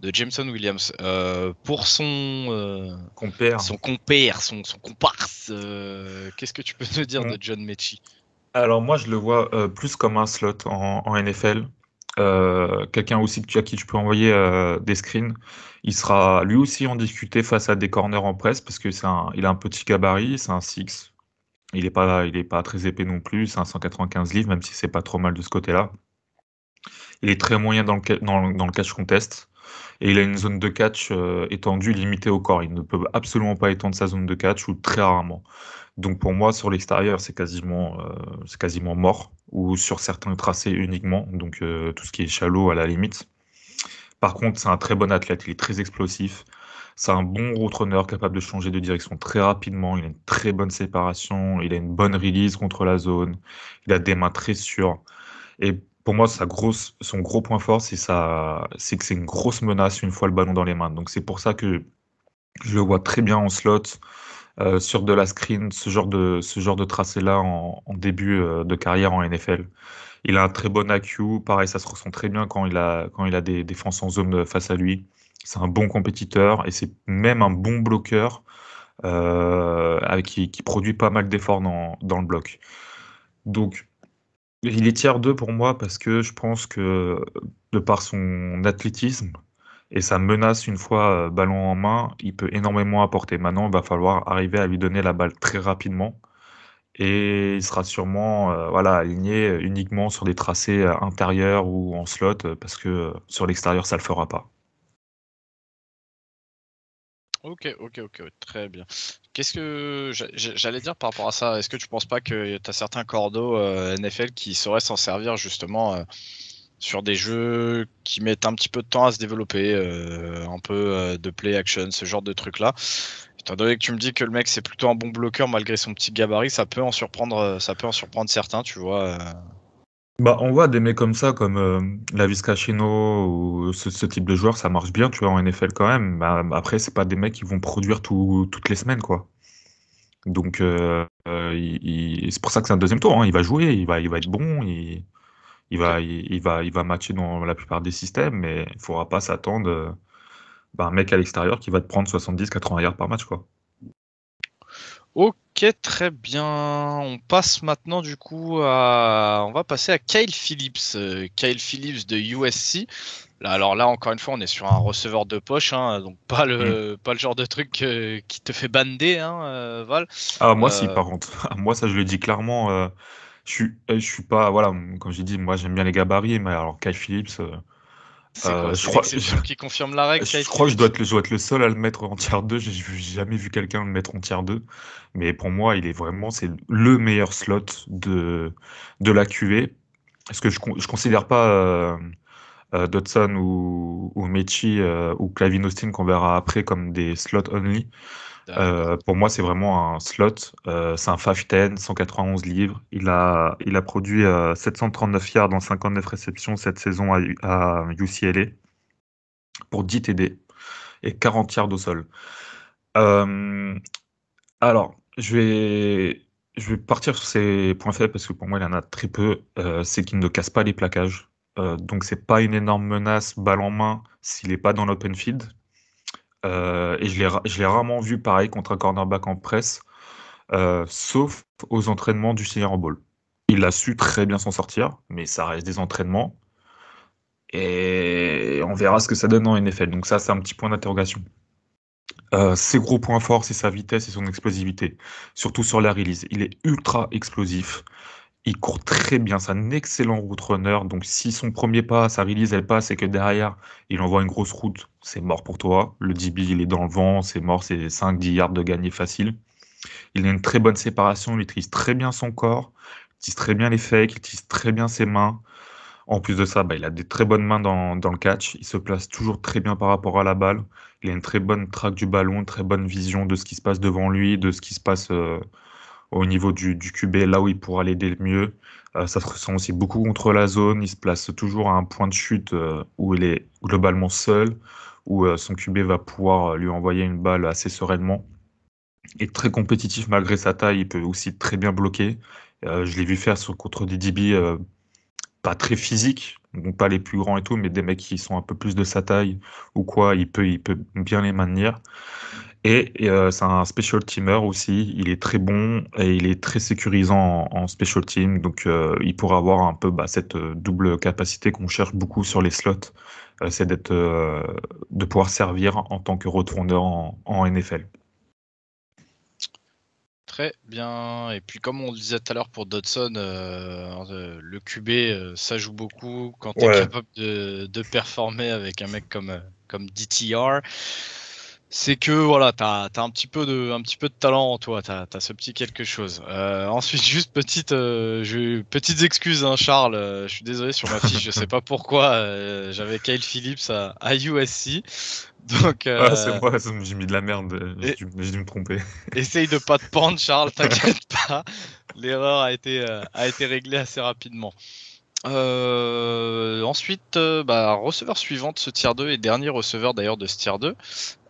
de Jameson Williams. Euh, pour son compère, son, compère, son, comparse, qu'est-ce que tu peux nous dire de hein. John Mechie Alors, moi, je le vois plus comme un slot en NFL. Euh, quelqu'un aussi à qui tu peux envoyer euh, des screens. Il sera lui aussi en discuté face à des corners en presse parce que c'est il a un petit gabarit, c'est un 6. Il n'est pas, il est pas très épais non plus, c'est un 195 livres, même si c'est pas trop mal de ce côté-là. Il est très moyen dans le, dans, dans le contest et il a une zone de catch euh, étendue, limitée au corps. Il ne peut absolument pas étendre sa zone de catch ou très rarement. Donc pour moi, sur l'extérieur, c'est quasiment, euh, quasiment mort, ou sur certains tracés uniquement, donc euh, tout ce qui est shallow à la limite. Par contre, c'est un très bon athlète, il est très explosif, c'est un bon route capable de changer de direction très rapidement, il a une très bonne séparation, il a une bonne release contre la zone, il a des mains très sûres. Et pour moi, sa grosse, son gros point fort, c'est que c'est une grosse menace une fois le ballon dans les mains. Donc c'est pour ça que je le vois très bien en slot, euh, sur de la screen, ce genre de, ce genre de tracé-là en, en, début euh, de carrière en NFL. Il a un très bon IQ, pareil, ça se ressent très bien quand il a, quand il a des défenses en zone face à lui. C'est un bon compétiteur et c'est même un bon bloqueur euh, avec qui, qui, produit pas mal d'efforts dans, dans, le bloc. Donc, il est tiers 2 pour moi parce que je pense que de par son athlétisme et sa menace une fois euh, ballon en main, il peut énormément apporter. Maintenant, il va falloir arriver à lui donner la balle très rapidement et il sera sûrement euh, voilà, aligné uniquement sur des tracés euh, intérieurs ou en slot parce que sur l'extérieur, ça ne le fera pas. Ok, ok, ok, très bien. Qu'est-ce que j'allais dire par rapport à ça Est-ce que tu penses pas que tu as certains cordeaux euh, NFL qui sauraient s'en servir justement euh, sur des jeux qui mettent un petit peu de temps à se développer, euh, un peu de play action, ce genre de truc là Étant donné que tu me dis que le mec c'est plutôt un bon bloqueur malgré son petit gabarit, ça peut en surprendre, ça peut en surprendre certains, tu vois. Bah, on voit des mecs comme ça, comme euh, la ou ce, type de joueur, ça marche bien, tu vois, en NFL quand même. Bah, après, c'est pas des mecs qui vont produire toutes les semaines, quoi. Donc, euh, euh, c'est pour ça que c'est un deuxième tour. Hein. Il va jouer, il va, il va être bon, il, il va, il, va, il va matcher dans la plupart des systèmes, mais il ne faudra pas s'attendre à euh, bah, un mec à l'extérieur qui va te prendre 70-80 yards par match, quoi. Ok, très bien. On passe maintenant du coup à, on va passer à Kyle Phillips, euh, Kyle Phillips de USC. alors là, encore une fois, on est sur un receveur de poche, hein, donc pas le, mm. pas le genre de truc euh, qui te fait bander, hein, euh, Val. Ah moi, si, par contre, ah, moi ça je le dis clairement. je suis, je suis pas, voilà, comme j'ai dit, moi j'aime bien les gabarits, mais alors Kyle Phillips euh, je crois qui confirme la règle. Je que je dois, être, le seul à le mettre en tier 2. J'ai jamais vu quelqu'un le mettre en tiers 2. Mais pour moi, il est vraiment c'est le meilleur slot de, de la QV. Parce que je ne considère pas euh, euh, Dodson ou, ou Mechi ou Clavin Austin qu'on verra après comme des slots only. Euh, pour moi, c'est vraiment un slot. Euh, c'est un 5'10, 191 livres. Il a, il a produit 739 euh, yards en 59 réceptions cette saison à, UCLA pour 10 TD et 40 yards au sol. alors, je vais, je vais partir sur ces points faibles parce que pour moi, il en a très peu. c'est qu'il ne casse pas les plaquages. donc, c'est pas une énorme menace balle en main s'il n'est pas dans l'open field euh, et je l'ai, rarement vu pareil contre un cornerback en presse, euh, sauf aux entraînements du Senior Bowl. Il a su très bien s'en sortir, mais ça reste des entraînements. Et on verra ce que ça donne en NFL. Donc ça, c'est un petit point d'interrogation. Euh, ses gros points forts, c'est sa vitesse et son explosivité, surtout sur la release. Il est ultra explosif il court très bien, c'est un excellent route runner. Donc si son premier pas, sa release, elle passe et que derrière, il envoie une grosse route, c'est mort pour toi. Le DB, il est dans le vent, c'est mort, c'est 5-10 yards de gagner facile. Il a une très bonne séparation, il utilise très bien son corps, il utilise très bien les fakes, il utilise très bien ses mains. En plus de ça, bah, il a des très bonnes mains dans, le catch, il se place toujours très bien par rapport à la balle, il a une très bonne traque du ballon, une très bonne vision de ce qui se passe devant lui, de ce qui se passe... Euh, au niveau du, du QB, là où il pourra l'aider le mieux. Euh, ça se ressent aussi beaucoup contre la zone. Il se place toujours à un point de chute euh, où il est globalement seul, où euh, son QB va pouvoir lui envoyer une balle assez sereinement. est très compétitif malgré sa taille, il peut aussi très bien bloquer. je l'ai vu faire sur, contre des DB pas très physiques, donc pas les plus grands et tout, mais des mecs qui sont un peu plus de sa taille ou quoi, il peut, il peut bien les maintenir. Et euh, c'est un special teamer aussi. Il est très bon et il est très sécurisant en, special team. Donc, euh, il pourrait avoir un peu bah, cette euh, double capacité qu'on cherche beaucoup sur les slots. c'est d'être, de pouvoir servir en tant que retourneur en, NFL. Très bien. Et puis, comme on le disait tout à l'heure pour Dodson, le QB, ça joue beaucoup quand tu es capable de, performer avec un mec comme, comme DTR c'est que voilà, tu un, petit peu de, un petit peu de talent en toi, t'as as, ce petit quelque chose. Euh, ensuite, juste petite, euh, petites excuses, hein, Charles, euh, je suis désolé sur ma fiche, je sais pas pourquoi, j'avais Kyle Phillips à, à USC. Donc, c'est moi, j'ai mis de la merde, j'ai dû, me tromper. Essaye de pas te pendre, Charles, t'inquiète pas, l'erreur a, été a été réglée assez rapidement. ensuite, bah, receveur suivant de ce tier 2 et dernier receveur d'ailleurs de ce tier 2,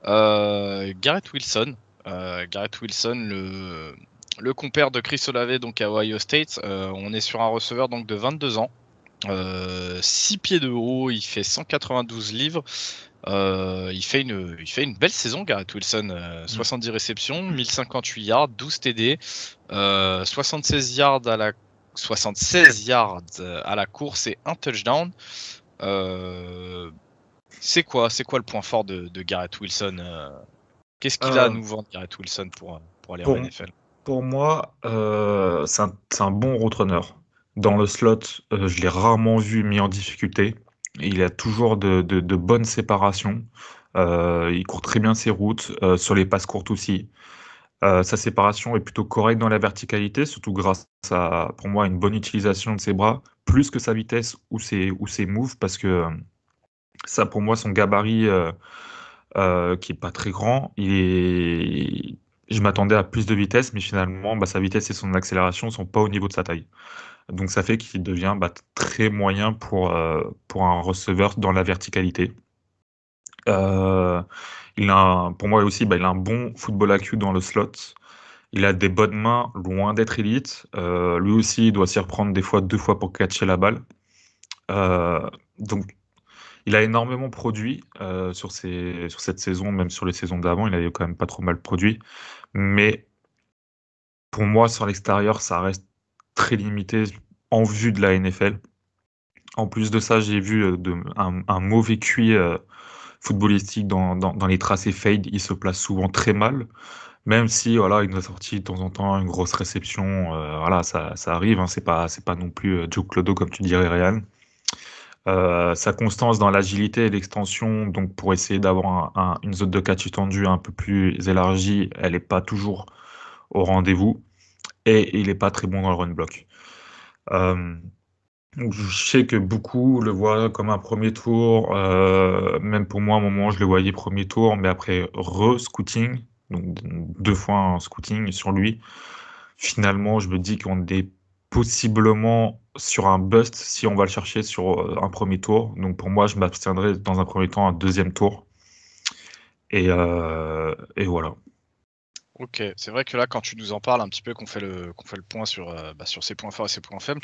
euh, Garrett Wilson, euh, Garrett Wilson, le, compère de Chris Olave donc à Ohio State. Euh, on est sur un receveur donc de 22 ans. 6 pieds de haut, il fait 192 livres, il, fait une, il fait une belle saison, Garrett Wilson. 70 mm. réceptions, 1058 yards, 12 TD, 76 yards à la 76 yards à la course et un touchdown. C'est quoi, c'est quoi le point fort de, Garrett Wilson euh, Qu'est-ce qu'il a à euh, nous vendre Garrett Wilson pour, euh, pour aller en NFL Pour moi, c'est un, un, bon roadrunner. Dans le slot, je l'ai rarement vu mis en difficulté. Il a toujours de, bonnes séparations. il court très bien ses routes, sur les passes courtes aussi. sa séparation est plutôt correcte dans la verticalité, surtout grâce à, pour moi, une bonne utilisation de ses bras, plus que sa vitesse ou ses, ou ses moves, parce que ça, pour moi, son gabarit euh, euh, qui est pas très grand, il je m'attendais à plus de vitesse, mais finalement, bah, sa vitesse et son accélération sont pas au niveau de sa taille. Donc ça fait qu'il devient bah, très moyen pour, euh, pour un receveur dans la verticalité. il a pour moi aussi, bah, il a un bon football IQ dans le slot. Il a des bonnes mains, loin d'être élite. lui aussi, il doit s'y reprendre des fois deux fois pour catcher la balle. donc il a énormément produit euh, sur, cette saison, même sur les saisons d'avant, il avait quand même pas trop mal produit. Mais pour moi, sur l'extérieur, ça reste très limité en vue de la NFL. En plus de ça, j'ai vu euh, un, mauvais cuit euh, footballistique dans, les tracés fade. Il se place souvent très mal, même si voilà, il nous a sorti de temps en temps une grosse réception. voilà, ça, arrive. Hein. C'est pas non plus Joe Clodo comme tu dirais, Ryan. Euh, sa constance dans l'agilité et l'extension, donc pour essayer d'avoir une zone de catch tendue un peu plus élargie, elle n'est pas toujours au rendez-vous et il n'est pas très bon dans le run block. Euh, je sais que beaucoup le voient comme un premier tour, euh, même pour moi à un moment je le voyais premier tour, mais après re-scouting, donc deux fois un scouting sur lui, finalement je me dis qu'on est possiblement sur un bust si on va le chercher sur euh, un premier tour. Donc pour moi, je m'abstiendrai dans un premier temps un deuxième tour. Euh, et, voilà. Ok, c'est vrai que là, quand tu nous en parles un petit peu, qu'on fait le, fait le point sur, euh, bah, sur ses points forts et ses points faibles,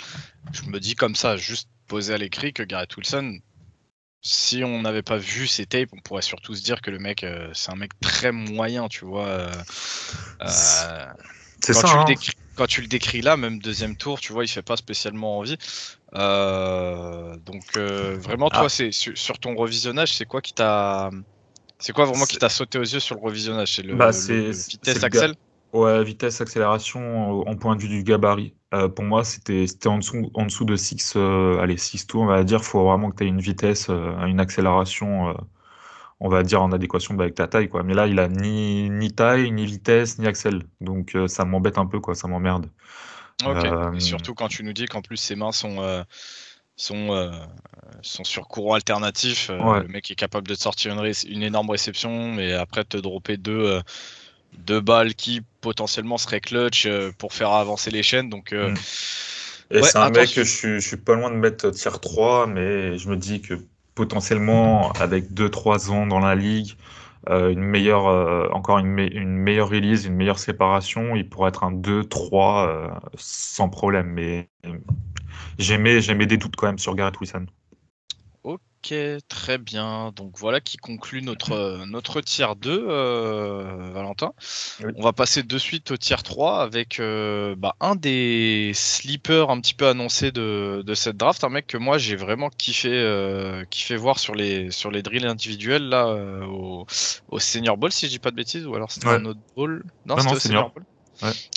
je me dis comme ça, juste posé à l'écrit, que Garrett Wilson, si on n'avait pas vu ses tapes, on pourrait surtout se dire que le mec, c'est un mec très moyen, tu vois. c'est ça. Hein quand tu le décris là, même deuxième tour, tu vois, il fait pas spécialement envie. Euh, donc euh, vraiment, toi, ah. c'est sur, ton revisionnage, c'est quoi qui t'a, c'est quoi vraiment qui t'a sauté aux yeux sur le revisionnage C'est le, bah, vitesse accel. Ouais, vitesse, accélération euh, en point de vue du gabarit. pour moi, c'était en dessous, en dessous de 6 allez, six tours, on va dire. Il faut vraiment que tu aies une vitesse, une accélération on va dire, en adéquation avec ta taille. Quoi. Mais là, il a ni, taille, ni vitesse, ni axel. Donc euh, ça m'embête un peu, quoi, ça m'emmerde. Euh, surtout quand tu nous dis qu'en plus ses mains sont, euh, sont, sont sur courant alternatif. Le mec est capable de te sortir une, énorme réception, mais après te dropper deux deux balles qui potentiellement seraient clutch pour faire avancer les chaînes. Donc, hmm. c'est un mec que je, suis pas loin de mettre tier 3, mais je me dis que potentiellement avec 2-3 ans dans la ligue, euh, une meilleure, euh, encore une, une, meilleure release, une meilleure séparation, il pourrait être un 2-3 euh, sans problème. Mais j'aimais des doutes quand même sur Garrett Wilson. Ok, très bien. Donc voilà qui conclut notre, euh, notre tiers 2, euh, Valentin. On va passer de suite au tiers 3 avec euh, bah, un des sleepers un petit peu annoncés de, de cette draft. Un mec que moi j'ai vraiment kiffé, euh, kiffé voir sur les, sur les drills individuels là, au, Senior Ball, si je dis pas de bêtises, ou alors c'était un autre ball. Non, non Senior Ball.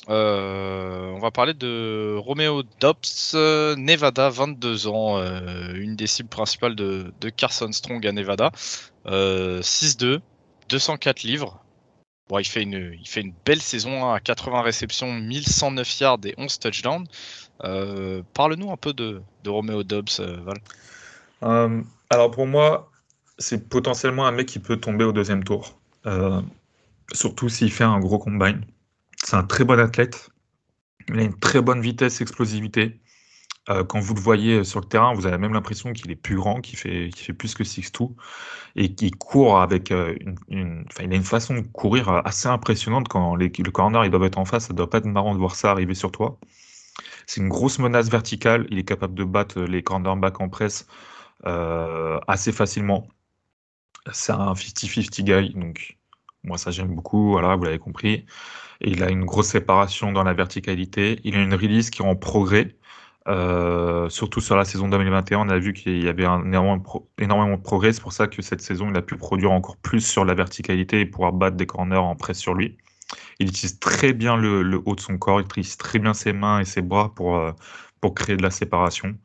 Euh, on va parler de Romeo Dobbs, euh, Nevada, 22 ans, euh, une des cibles principales de, Carson Strong à Nevada. 6-2, 204 livres. Bon, il, fait une, il fait une belle saison hein, à 80 réceptions, 1109 yards et 11 touchdowns. Parle-nous un peu de, de Romeo Dobbs, Val. alors pour moi, c'est potentiellement un mec qui peut tomber au deuxième tour. surtout s'il fait un gros combine c'est un très bon athlète. Il a une très bonne vitesse, explosivité. Euh, quand vous le voyez euh, sur le terrain, vous avez même l'impression qu'il est plus grand, qu'il fait, fait plus que 6'2 et qu'il court avec euh, une, une il a une façon de courir assez impressionnante quand les, le corner il doit être en face. Ça doit pas être marrant de voir ça arriver sur toi. C'est une grosse menace verticale. Il est capable de battre les cornerbacks en presse assez facilement. C'est un 50-50 guy, donc moi, ça, j'aime beaucoup. Voilà, vous l'avez compris. il a une grosse séparation dans la verticalité. Il a une release qui est en progrès. Euh, surtout sur la saison 2021, on a vu qu'il y avait énormément, de progrès. C'est pour ça que cette saison, il a pu produire encore plus sur la verticalité et pouvoir battre des corners en presse sur lui. Il utilise très bien le, haut de son corps, il utilise très bien ses mains et ses bras pour, euh, pour créer de la séparation.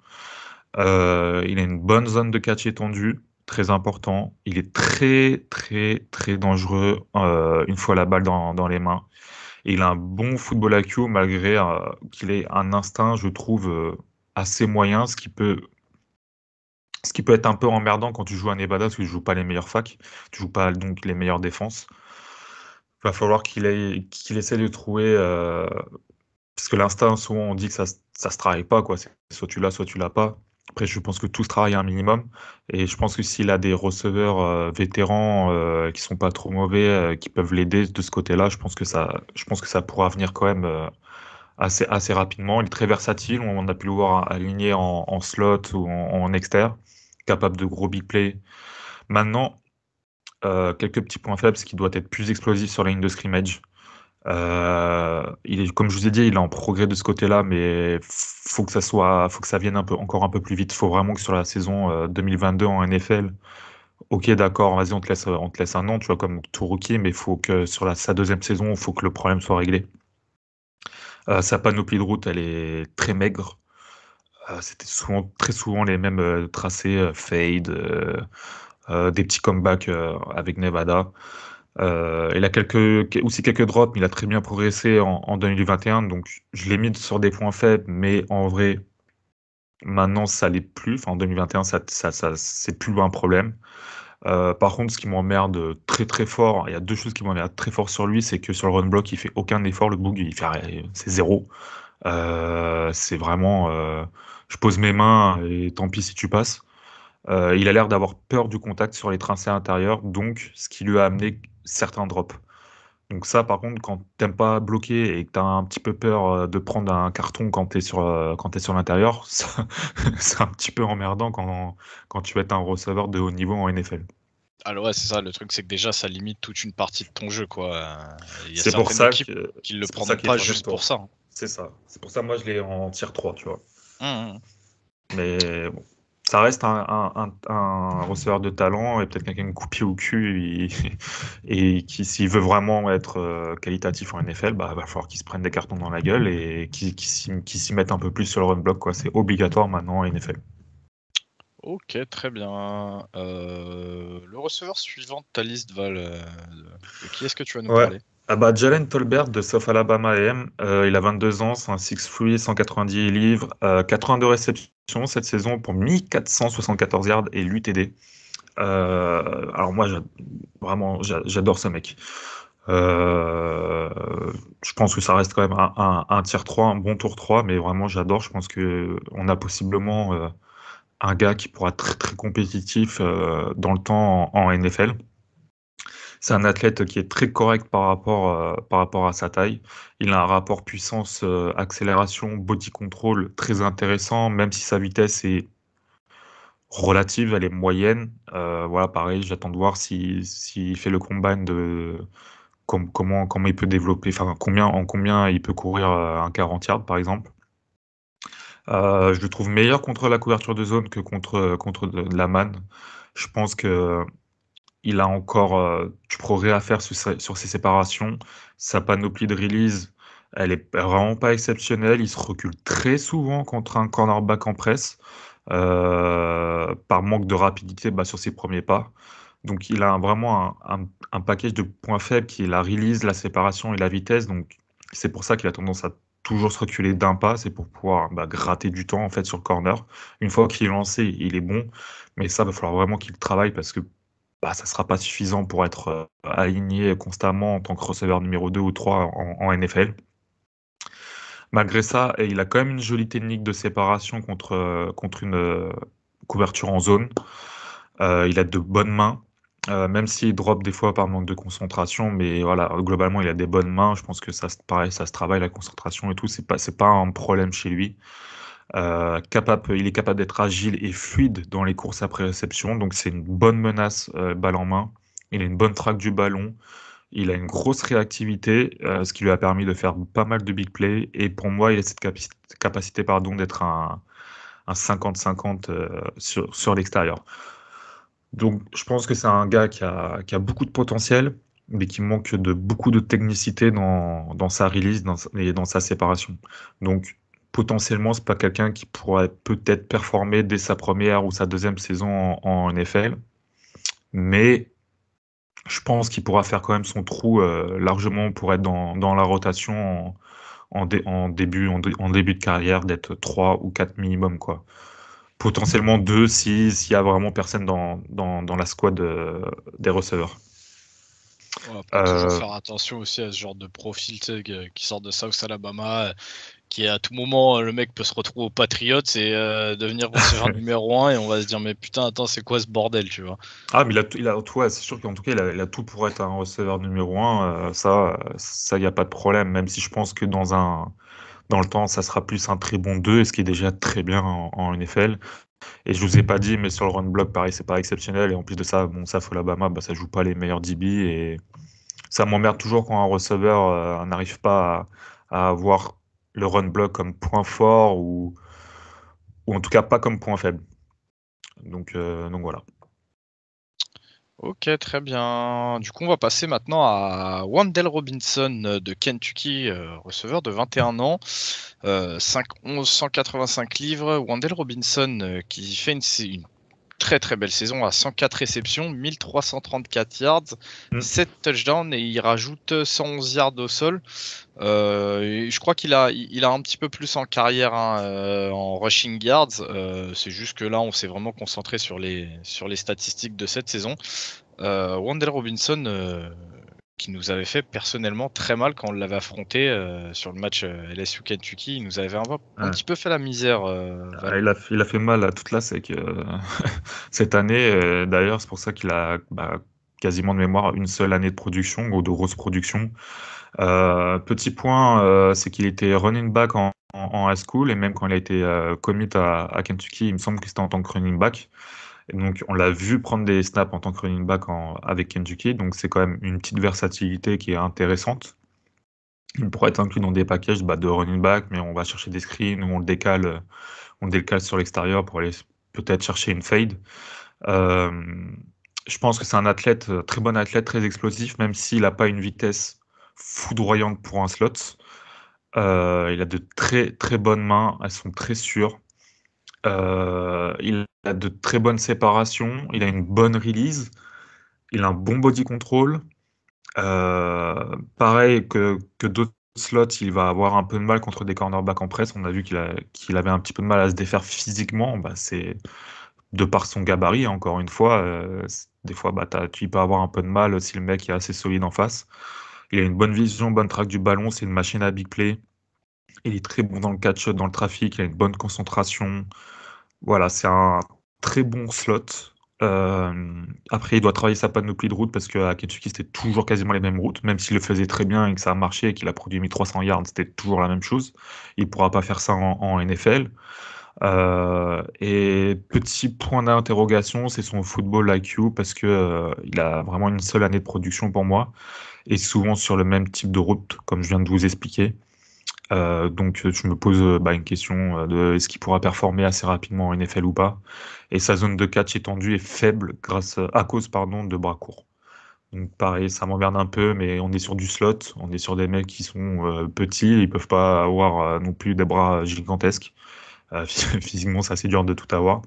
Euh, il a une bonne zone de catch étendue très important. Il est très, très, très dangereux euh, une fois la balle dans, dans, les mains. il a un bon football IQ malgré euh, qu'il ait un instinct, je trouve, euh, assez moyen, ce qui peut. Ce qui peut être un peu emmerdant quand tu joues à Nevada, parce que tu ne joues pas les meilleurs facs, tu ne joues pas donc les meilleures défenses. Il va falloir qu'il qu'il essaie de trouver parce que l'instinct, souvent, on dit que ça, ne se travaille pas, quoi. Soit tu l'as, soit tu l'as pas. Après, je pense que tout tous travaillent un minimum. Et je pense que s'il a des receveurs euh, vétérans qui euh, qui sont pas trop mauvais, euh, qui peuvent l'aider de ce côté-là, je pense que ça, je pense que ça pourra venir quand même assez, assez rapidement. Il est très versatile. On a pu le voir aligné en, slot ou en, externe, capable de gros big play. Maintenant, quelques petits points faibles, c'est qu'il doit être plus explosif sur la ligne de scrimmage. Euh, il est, comme je vous ai dit, il est en progrès de ce côté-là, mais faut que ça soit, faut que ça vienne un peu, encore un peu plus vite. il Faut vraiment que sur la saison 2022 euh, en NFL, ok, d'accord, vas-y, on te laisse, on te laisse un an, tu vois, comme tout rookie, mais faut que sur sa deuxième saison, il faut que le problème soit réglé. Euh, sa panoplie de route, elle est très maigre. C'était souvent, très souvent les mêmes tracés, fade, des petits comebacks avec Nevada. Euh, il a quelques, aussi quelques drops, mais il a très bien progressé en, 2021. Donc, je l'ai mis sur des points faibles, mais en vrai, maintenant, ça l'est plus. Enfin, en 2021, c'est plus un problème. Euh, par contre, ce qui m'emmerde très très fort, il y a deux choses qui m'emmerdent très fort sur lui, c'est que sur le run block, il fait aucun effort, le bug, il fait c'est zéro. Euh, c'est vraiment, je pose mes mains et tant pis si tu passes. Euh, il a l'air d'avoir peur du contact sur les tracés intérieurs, donc ce qui lui a amené certains drops. Donc ça, par contre, quand t'aimes pas bloquer et que t'as un petit peu peur euh, de prendre un carton quand t'es sur euh, quand es sur l'intérieur, c'est un petit peu emmerdant quand, quand tu es être un receveur de haut niveau en NFL. Alors ah, ouais, c'est ça. Le truc, c'est que déjà, ça limite toute une partie de ton jeu, quoi. C'est pour ça qu'il le prend pas juste pour ça. Hein. C'est ça. C'est pour ça, moi, je l'ai en tier 3, tu vois. Mmh, mmh. Mais bon ça reste un, receveur de talent et peut-être quelqu'un coupé au cul et, qui, s'il veut vraiment être euh, qualitatif en NFL, bah, va falloir qu'il se prenne des cartons dans la gueule et qu'il s'y mette un peu plus sur le run block. C'est obligatoire maintenant en NFL. Ok, très bien. Euh, le receveur suivant de ta liste, va euh, de qui est-ce que tu vas nous parler ah bah, Jalen Tolbert de South Alabama AM, euh, il a 22 ans, c'est un 6'3, 190 livres, 82 euh, réceptions cette saison pour 1474 yards et l'UTD. Euh, alors moi, vraiment, j'adore ce mec. je pense que ça reste quand même un, un, tier 3, un bon tour 3, mais vraiment j'adore. Je pense qu'on a possiblement un gars qui pourra être très, très compétitif dans le temps en NFL. C'est un athlète qui est très correct par rapport, euh, par rapport à sa taille. Il a un rapport puissance-accélération, euh, body control très intéressant, même si sa vitesse est relative, elle est moyenne. Euh, voilà, pareil, j'attends de voir s'il si, fait le combine de comment, comment il peut développer, enfin combien, en combien il peut courir un 40 yards par exemple. je le trouve meilleur contre la couverture de zone que contre, contre la manne. Je pense que il a encore euh, du progrès à faire sur, ses séparations. Sa panoplie de release, elle est vraiment pas exceptionnelle. Il se recule très souvent contre un cornerback en presse euh, par manque de rapidité bah, sur ses premiers pas. Donc il a vraiment un, un, package de points faibles qui est la release, la séparation et la vitesse. Donc c'est pour ça qu'il a tendance à toujours se reculer d'un pas, c'est pour pouvoir bah, gratter du temps en fait sur le corner. Une fois qu'il est lancé, il est bon, mais ça va falloir vraiment qu'il travaille parce que bah, ça ne sera pas suffisant pour être euh, aligné constamment en tant que receveur numéro 2 ou 3 en, NFL. Malgré ça, il a quand même une jolie technique de séparation contre, euh, contre une euh, couverture en zone. il a de bonnes mains, même s'il drop des fois par manque de concentration, mais voilà, globalement, il a des bonnes mains. Je pense que ça, pareil, ça se travaille, la concentration et tout. C'est pas, pas un problème chez lui. Euh, capable, il est capable d'être agile et fluide dans les courses après réception. Donc c'est une bonne menace euh, balle en main. Il a une bonne traque du ballon. Il a une grosse réactivité, euh, ce qui lui a permis de faire pas mal de big play Et pour moi, il a cette capacité pardon, d'être un 50-50 sur, l'extérieur. Donc je pense que c'est un gars qui a, beaucoup de potentiel, mais qui manque de beaucoup de technicité dans, sa release et dans sa séparation. Donc potentiellement, c'est pas quelqu'un qui pourrait peut-être performer dès sa première ou sa deuxième saison en, NFL. Mais je pense qu'il pourra faire quand même son trou euh, largement pour être dans, la rotation en, début, en, début de carrière, d'être 3 ou 4 minimum. quoi. Potentiellement 2 s'il si a vraiment personne dans, dans, la squad euh, des receveurs. Il faut toujours euh, faire attention aussi à ce genre de profil qui sort de South Alabama qui à tout moment euh, le mec peut se retrouver au Patriots et euh, devenir receveur numéro 1 et on va se dire mais putain attends c'est quoi ce bordel tu vois ah mais il a, c'est sûr qu'en tout cas il a, tout pour être un receveur numéro 1 euh, ça ça y a pas de problème même si je pense que dans un dans le temps ça sera plus un très bon 2 ce qui est déjà très bien en, NFL et je vous ai pas dit, mais sur le run block, pareil, c'est pas exceptionnel. Et en plus de ça, bon, ça, Alabama, bah, ça joue pas les meilleurs DB. Et ça m'emmerde toujours quand un receveur n'arrive pas à, à, avoir le run block comme point fort ou, ou en tout cas pas comme point faible. Donc, euh, donc voilà. Ok, très bien. Du coup, on va passer maintenant à Wendell Robinson euh, de Kentucky, euh, receveur de 21 ans, 1185 5, 11, 185 livres. Wendell Robinson qui fait une, très très belle saison à 104 réceptions, 1334 yards, 7 mm. touchdowns et il rajoute 111 yards au sol. Euh, je crois qu'il a, il a un petit peu plus en carrière hein, euh, en rushing yards. Euh, c'est juste que là, on s'est vraiment concentré sur les, sur les statistiques de cette saison. Wendell Robinson, qui nous avait fait personnellement très mal quand on l'avait affronté euh, sur le match euh, LSU Kentucky. Il nous avait un, petit peu fait la misère. Euh, ah, il, a, fait mal à toute la SEC cette année. D'ailleurs, c'est pour ça qu'il a bah, quasiment de mémoire une seule année de production ou de grosse production. petit point, c'est qu'il était running back en, high school et même quand il a été commit à, à Kentucky, il me semble que c'était en tant que running back. Donc, on l'a vu prendre des snaps en tant que running back en, avec Kentucky. Donc, c'est quand même une petite versatilité qui est intéressante. Il pourrait être inclus dans des packages bah, de running back, mais on va chercher des screens ou on le décale, euh, on décale sur l'extérieur pour aller peut-être chercher une fade. Euh, je pense que c'est un athlète, euh, très bon athlète, très explosif, même s'il n'a pas une vitesse foudroyante pour un slot. il a de très très bonnes mains, elles sont très sûres. Euh, il a de très bonnes séparations, il a une bonne release, il a un bon body control. Euh, pareil que, que d'autres slots, il va avoir un peu de mal contre des cornerbacks en presse. On a vu qu'il avait un petit peu de mal à se défaire physiquement. Bah, c'est de par son gabarit, hein, encore une fois. Euh, des fois, bah, tu peux avoir un peu de mal si le mec est assez solide en face. Il a une bonne vision, bonne traque du ballon, c'est une machine à big play. Il est très bon dans le catch, dans le trafic, il a une bonne concentration, voilà, c'est un très bon slot. Euh, après, il doit travailler sa panoplie de routes parce qu'à Kentucky, c'était toujours quasiment les mêmes routes. Même s'il le faisait très bien et que ça a marché et qu'il a produit 1300 yards, c'était toujours la même chose. Il ne pourra pas faire ça en, NFL. Euh, et petit point d'interrogation, c'est son football IQ parce qu'il euh, a vraiment une seule année de production pour moi et souvent sur le même type de route, comme je viens de vous expliquer. Euh, donc je euh, me pose euh, bah, une question de est-ce qu'il pourra performer assez rapidement en NFL ou pas. Et sa zone de catch étendue est faible grâce à cause pardon de bras courts. Donc pareil, ça m'emmerde un peu, mais on est sur du slot, on est sur des mecs qui sont petits, ils peuvent pas avoir non plus des bras gigantesques. physiquement, c'est assez dur de tout avoir.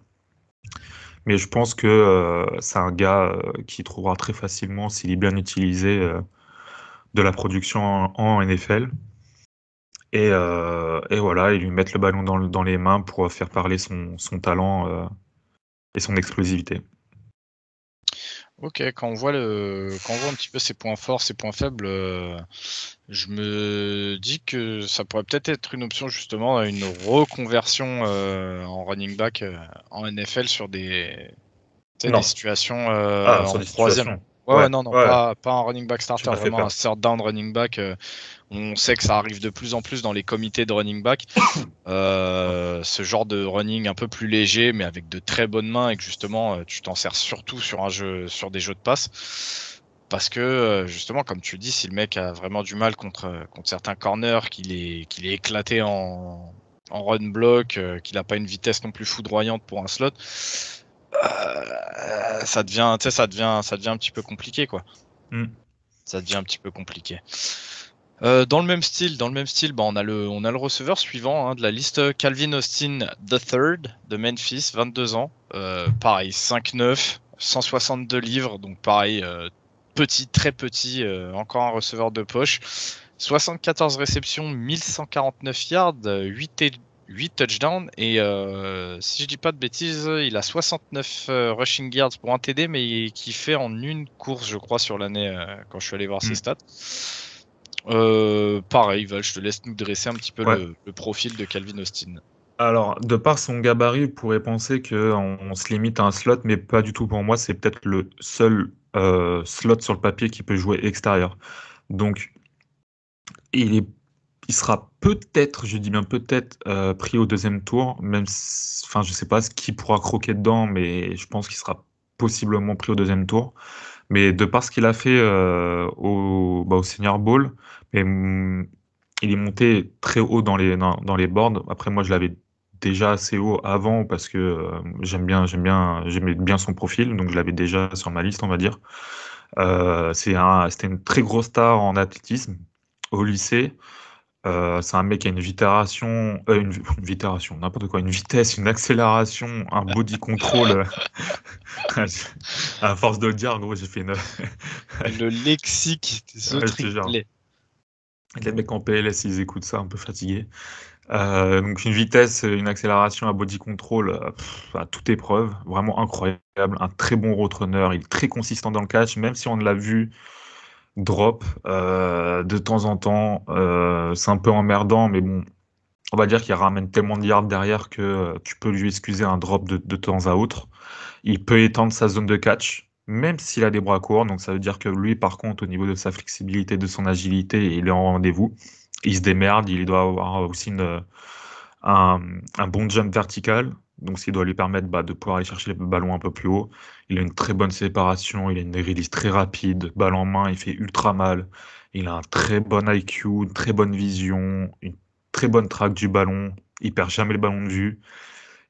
Mais je pense que c'est un gars qui trouvera très facilement, s'il est bien utilisé, de la production en NFL. Et, euh, et, voilà, lui mettre le ballon dans, les mains pour euh, faire parler son, talent euh, et son exclusivité Ok, quand on, voit le, quand on voit un petit peu ses points forts, ses points faibles, euh, je me dis que ça pourrait peut-être être une option justement à une reconversion en running back en NFL sur des, situations ah, en troisième. Ouais, non, non, Pas, pas, un running back starter, vraiment un start down running back. Euh, on sait que ça arrive de plus en plus dans les comités de running back. Euh, ce genre de running un peu plus léger, mais avec de très bonnes mains et que justement, euh, tu t'en sers surtout sur, un jeu, sur des jeux de passe. Parce que justement, comme tu dis, si le mec a vraiment du mal contre, contre certains corners, qu'il est, qu'il est éclaté en, en run block, qu'il n'a pas une vitesse non plus foudroyante pour un slot, euh, ça devient, ça devient, ça devient un petit peu compliqué, quoi. Mm. Ça devient un petit peu compliqué. Euh, dans le même style, dans le même style, bah, on a le, on a le receveur suivant hein, de la liste, Calvin Austin III de Memphis, 22 ans, euh, pareil, 5'9", 162 livres, donc pareil, euh, petit, très petit, encore un receveur de poche. 74 réceptions, 1149 yards, 8, et, 8 touchdowns et euh, si je dis pas de bêtises, il a 69 euh, rushing yards pour un TD, mais qui fait en une course, je crois, sur l'année euh, quand je suis allé voir ses hmm. stats. pareil, Val, je te laisse nous dresser un petit peu le, profil de Calvin Austin. Alors, de par son gabarit, vous pourrait penser qu'on on se limite à un slot, mais pas du tout pour moi. C'est peut-être le seul slot sur le papier qui peut jouer extérieur. Donc, il est il sera peut-être, je dis bien peut-être, euh, pris au deuxième tour, même, enfin, je sais pas ce qui pourra croquer dedans, mais je pense qu'il sera possiblement pris au deuxième tour. Mais de par ce qu'il a fait euh, bah, au, Senior Bowl, il est monté très haut dans les, dans, les boards. Après, moi, je l'avais déjà assez haut avant parce que euh, j'aime bien, j'aime bien, j'aimais bien son profil, donc je l'avais déjà sur ma liste, on va dire. c'est un, c'était une très grosse star en athlétisme au lycée. Euh, c'est un mec qui a une vitération, euh, une, vitération, n'importe quoi, une vitesse, une accélération, un body control. Euh, à force de le dire, gros, j'ai fait une. le lexique Ouais, les mecs en PLS, ils écoutent ça un peu fatigué donc une vitesse, une accélération, un body control à toute épreuve, vraiment incroyable. Un très bon roadrunner, il est très consistant dans le catch, même si on l'a vu drop euh, de temps en temps. Euh, c'est un peu emmerdant, mais bon, on va dire qu'il ramène tellement de yards derrière que tu peux lui excuser un drop de, temps à autre. Il peut étendre sa zone de catch, même s'il a des bras courts. Donc ça veut dire que lui, par contre, au niveau de sa flexibilité, de son agilité, il est en rendez-vous. Il se démerde, il doit avoir aussi un, un bon jump vertical. Donc, ça doit lui permettre bah, de pouvoir aller chercher les ballons un peu plus haut. Il a une très bonne séparation, il a une release très rapide, balle en main, il fait ultra mal. Il a un très bon IQ, une très bonne vision, une très bonne traque du ballon. Il perd jamais le ballon de vue.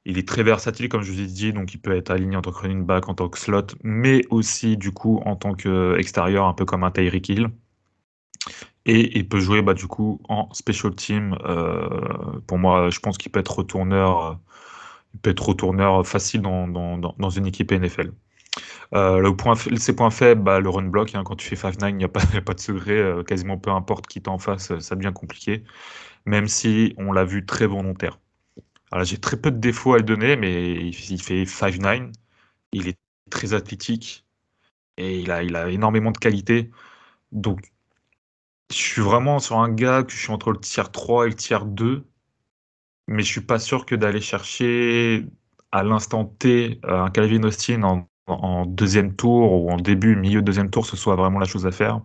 Il est très versatile, comme je vous ai dit, donc il peut être aligné en tant que running back, en tant que slot, mais aussi, du coup, en tant qu'extérieur, euh, un peu comme un Tyreek Hill. Et il peut jouer, bah, du coup, en special team. Euh, pour moi, je pense qu'il peut être retourneur. Euh, peut facile dans, une équipe NFL. Euh, le point, ses points faibles, bah, le run block, hein, quand tu fais 5-9, il n'y a, pas de secret, euh, quasiment peu importe qui t'en face, ça devient compliqué, même si on l'a vu très volontaire. Alors j'ai très peu de défauts à lui donner, mais il, fait 5-9, il est très athlétique et il a, il a énormément de qualité. Donc je suis vraiment sur un gars que je suis entre le tiers 3 et le tiers 2 mais je suis pas sûr que d'aller chercher à l'instant T euh, un Calvin Austin en, deuxième tour ou en début, milieu deuxième tour, ce soit vraiment la chose à faire.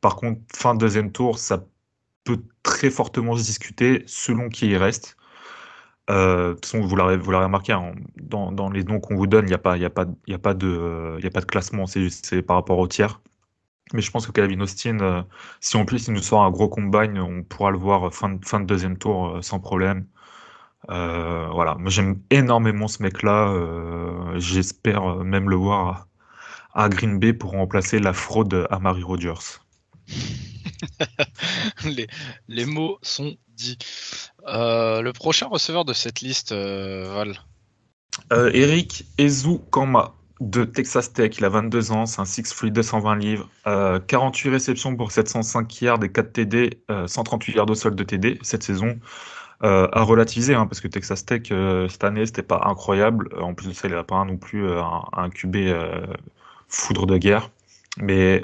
Par contre, fin deuxième tour, ça peut très fortement se discuter selon qui il reste. Euh, de toute façon, vous l'avez, remarqué, hein, dans, les noms qu'on vous donne, il n'y a, pas, de, a pas de classement, c'est juste par rapport au tiers. Mais je pense que Calvin Austin, euh, si en plus il nous sort un gros combine, on pourra le voir fin, fin de deuxième tour sans problème. Euh, voilà, j'aime énormément ce mec-là. Euh, j'espère même le voir à, Green Bay pour remplacer la fraude à Marie Rogers. les, mots sont dits. Euh, le prochain receveur de cette liste, Val Eric Kama de Texas Tech. Il a 22 ans, c'est un 6 free 220 livres, 48 réceptions pour 705 yards et 4 TD, 138 yards de sol de TD cette saison. Euh, à relativiser, hein, parce que Texas Tech euh, cette année c'était pas incroyable. Euh, en plus de ça, il n'a pas non plus un, un QB foudre de guerre, mais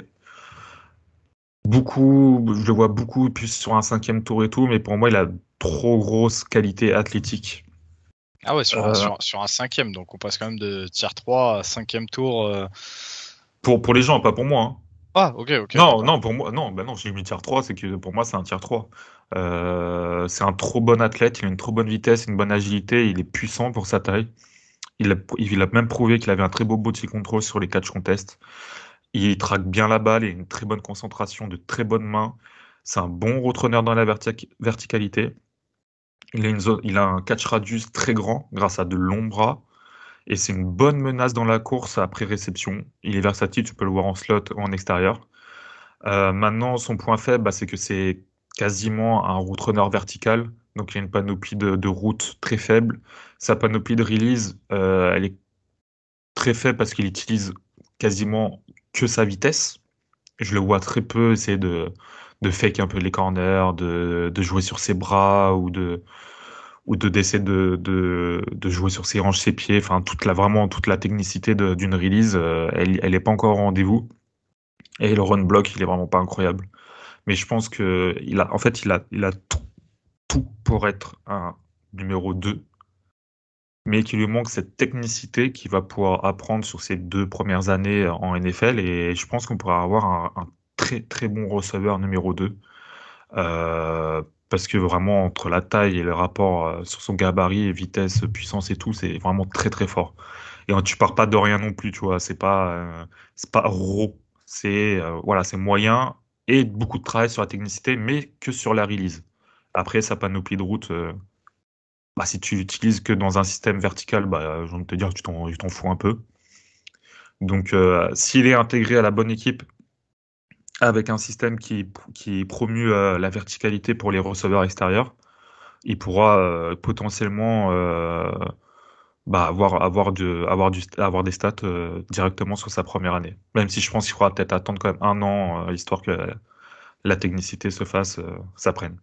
beaucoup, je le vois beaucoup plus sur un cinquième tour et tout, mais pour moi il a trop grosse qualité athlétique. Ah ouais, sur, un, cinquième, donc on passe quand même de tiers 3 à cinquième tour. Pour, pour les gens, pas pour moi. Hein. Ah, ok, ok. Non, non, pour moi, non, ben non, j'ai mis tier 3, c'est que pour moi, c'est un tiers 3. Euh, c'est un trop bon athlète, il a une trop bonne vitesse, une bonne agilité, il est puissant pour sa taille. Il a, il a même prouvé qu'il avait un très beau body control sur les catch contests. Il traque bien la balle, il a une très bonne concentration, de très bonnes mains. C'est un bon retourneur dans la verticalité. Il a, une zone, il a un catch radius très grand grâce à de longs bras. Et c'est une bonne menace dans la course après réception. Il est versatile, tu peux le voir en slot ou en extérieur. Euh, maintenant, son point faible, bah, c'est que c'est quasiment un route runner vertical. Donc il y a une panoplie de, routes très faible. Sa panoplie de release, euh, elle est très faible parce qu'il utilise quasiment que sa vitesse. Je le vois très peu essayer de, de fake un peu les corners, de jouer sur ses bras ou de, ou de d'essayer de, jouer sur ses rangs ses pieds, enfin toute la vraiment toute la technicité d'une release, euh, elle, n'est pas encore au rendez-vous. Et le run block, il est vraiment pas incroyable. Mais je pense que il a, en fait, il a, a tout, pour être un numéro 2 mais qu'il lui manque cette technicité qu'il va pouvoir apprendre sur ses deux premières années en NFL. Et je pense qu'on pourra avoir un, très très bon receveur numéro 2 parce que vraiment entre la taille et le rapport euh, sur son gabarit vitesse, puissance et tout, c'est vraiment très très fort. Et hein, tu pars pas de rien non plus, tu vois, c'est pas euh, pas gros. c'est euh, voilà, c'est moyen et beaucoup de travail sur la technicité mais que sur la release. Après sa panoplie de route bah, si tu l'utilises que dans un système vertical, bah j'ai te dire tu t'en fous un peu. Donc s'il est intégré à la bonne équipe avec un système qui, qui promue la verticalité pour les receveurs extérieurs, il pourra potentiellement avoir, avoir, de, avoir, avoir des stats directement sur sa première année. Même si je pense qu'il faudra peut-être attendre quand même un an, histoire que la technicité se fasse, ça prenne.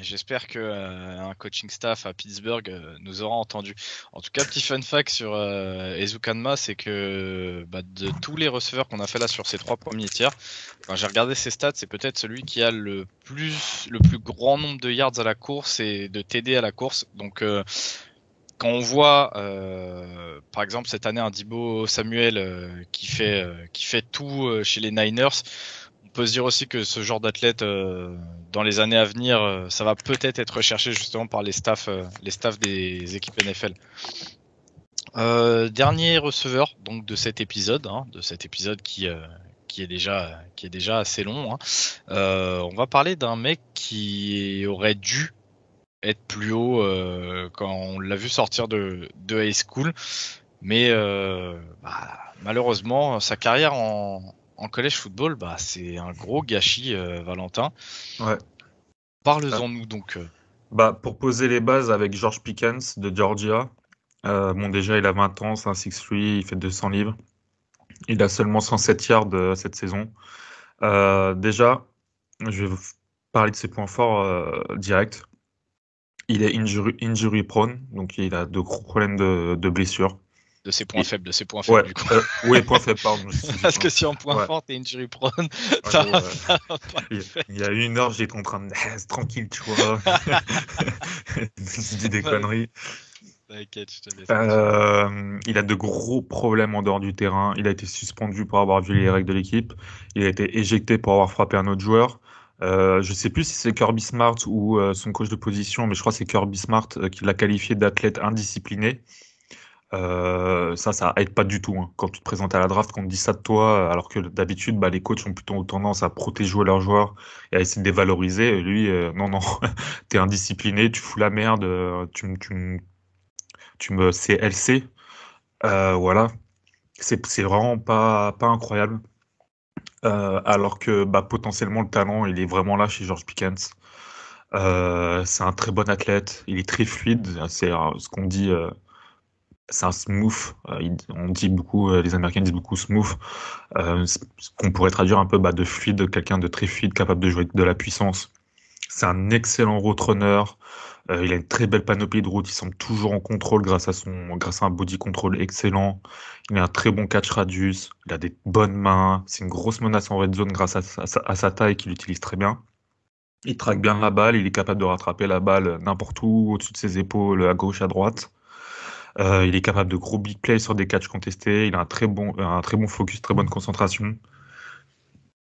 J'espère que euh, un coaching staff à Pittsburgh euh, nous aura entendu. En tout cas, petit fun fact sur euh, Ezukanma, c'est que bah, de tous les receveurs qu'on a fait là sur ces trois premiers tiers, j'ai regardé ses stats, c'est peut-être celui qui a le plus, le plus grand nombre de yards à la course et de TD à la course. Donc euh, quand on voit, par exemple, cette année, un Dibo Samuel qui, fait, qui fait tout chez les Niners, se dire aussi que ce genre d'athlète, euh, dans les années à venir, euh, ça va peut-être être recherché justement par les staffs, euh, les staffs des équipes NFL. dernier receveur donc de cet épisode, hein, de cet épisode qui qui est déjà qui est déjà assez long. Hein. on va parler d'un mec qui aurait dû être plus haut quand on l'a vu sortir de, de high school, mais bah, malheureusement sa carrière en en collège football, bah, c'est un gros gâchis, euh, Valentin. Ouais. en nous donc. Euh. Bah, pour poser les bases avec George Pickens de Georgia. Euh, bon, déjà, il a 20 ans, c'est un 6-3, il fait 200 livres. Il a seulement 107 yards cette saison. déjà, je vais vous parler de ses points forts direct. Il est injury, prone, donc il a de gros problèmes de blessures. De ses points faibles, de ses points faibles, ouais, du coup. Euh, oui, points faibles, pardon. Parce que si en point fort, t'es injury prone, il, y a une heure, j'étais en train de. Tranquille, tu vois. je dis des conneries. T'inquiète, je te laisse. Euh, il a de gros problèmes en dehors du terrain. Il a été suspendu pour avoir violé les règles de l'équipe. Il a été éjecté pour avoir frappé un autre joueur. Euh, je sais plus si c'est Kirby Smart ou euh, son coach de position, mais je crois que c'est Kirby Smart qui l'a qualifié d'athlète indiscipliné. Euh, ça, ça aide pas du tout. Hein. Quand tu te présentes à la draft, qu'on te dit ça de toi, alors que d'habitude, bah, les coachs ont plutôt tendance à protéger leurs joueurs et à essayer de les valoriser. lui, euh, non, non, t'es indiscipliné, tu fous la merde, euh, tu, tu, tu me CLC. Euh, voilà. C'est vraiment pas, pas incroyable. alors que bah, potentiellement, le talent, il est vraiment là chez George Pickens. c'est un très bon athlète, il est très fluide, c'est ce qu'on dit c'est un smooth. Euh, on dit beaucoup, euh, les Américains disent beaucoup smooth, euh, qu'on pourrait traduire un peu bah, de fluide, quelqu'un de très fluide, capable de jouer de la puissance. C'est un excellent road il a une très belle panoplie de route, Il semble toujours en contrôle grâce à son, grâce à un body control excellent. Il a un très bon catch radius. Il a des bonnes mains. C'est une grosse menace en red zone grâce à, sa, à sa taille qu'il utilise très bien. Il traque bien la balle. Il est capable de rattraper la balle n'importe où, au-dessus de ses épaules, à gauche, à droite. Euh, il est capable de gros big plays sur des catchs contestés. Il a un très bon, un très bon focus, très bonne concentration.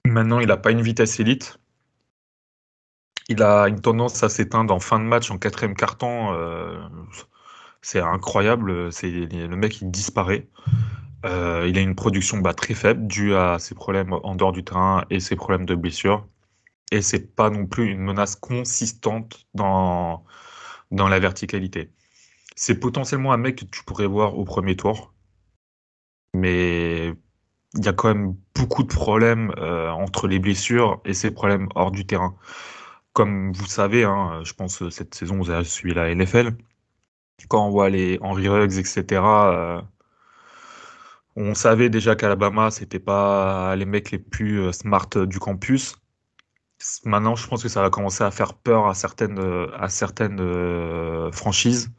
Maintenant, il n'a pas une vitesse élite. Il a une tendance à s'éteindre en fin de match, en quatrième carton. Euh, c'est incroyable. C'est le mec il disparaît. Euh, il a une production bah, très faible due à ses problèmes en dehors du terrain et ses problèmes de blessure. Et c'est pas non plus une menace consistante dans la verticalité c'est potentiellement un mec que tu pourrais voir au premier tour. Mais il y a quand même beaucoup de problèmes euh, entre les blessures et ces problèmes hors du terrain. Comme vous savez, hein, je pense que cette saison, vous avez suivi la NFL. Quand on voit les Henry Ruggs, etc., euh, on savait déjà qu'Alabama, ce n'était pas les mecs les plus euh, smart du campus. Maintenant, je pense que ça va commencer à faire peur à certaines, à certaines franchises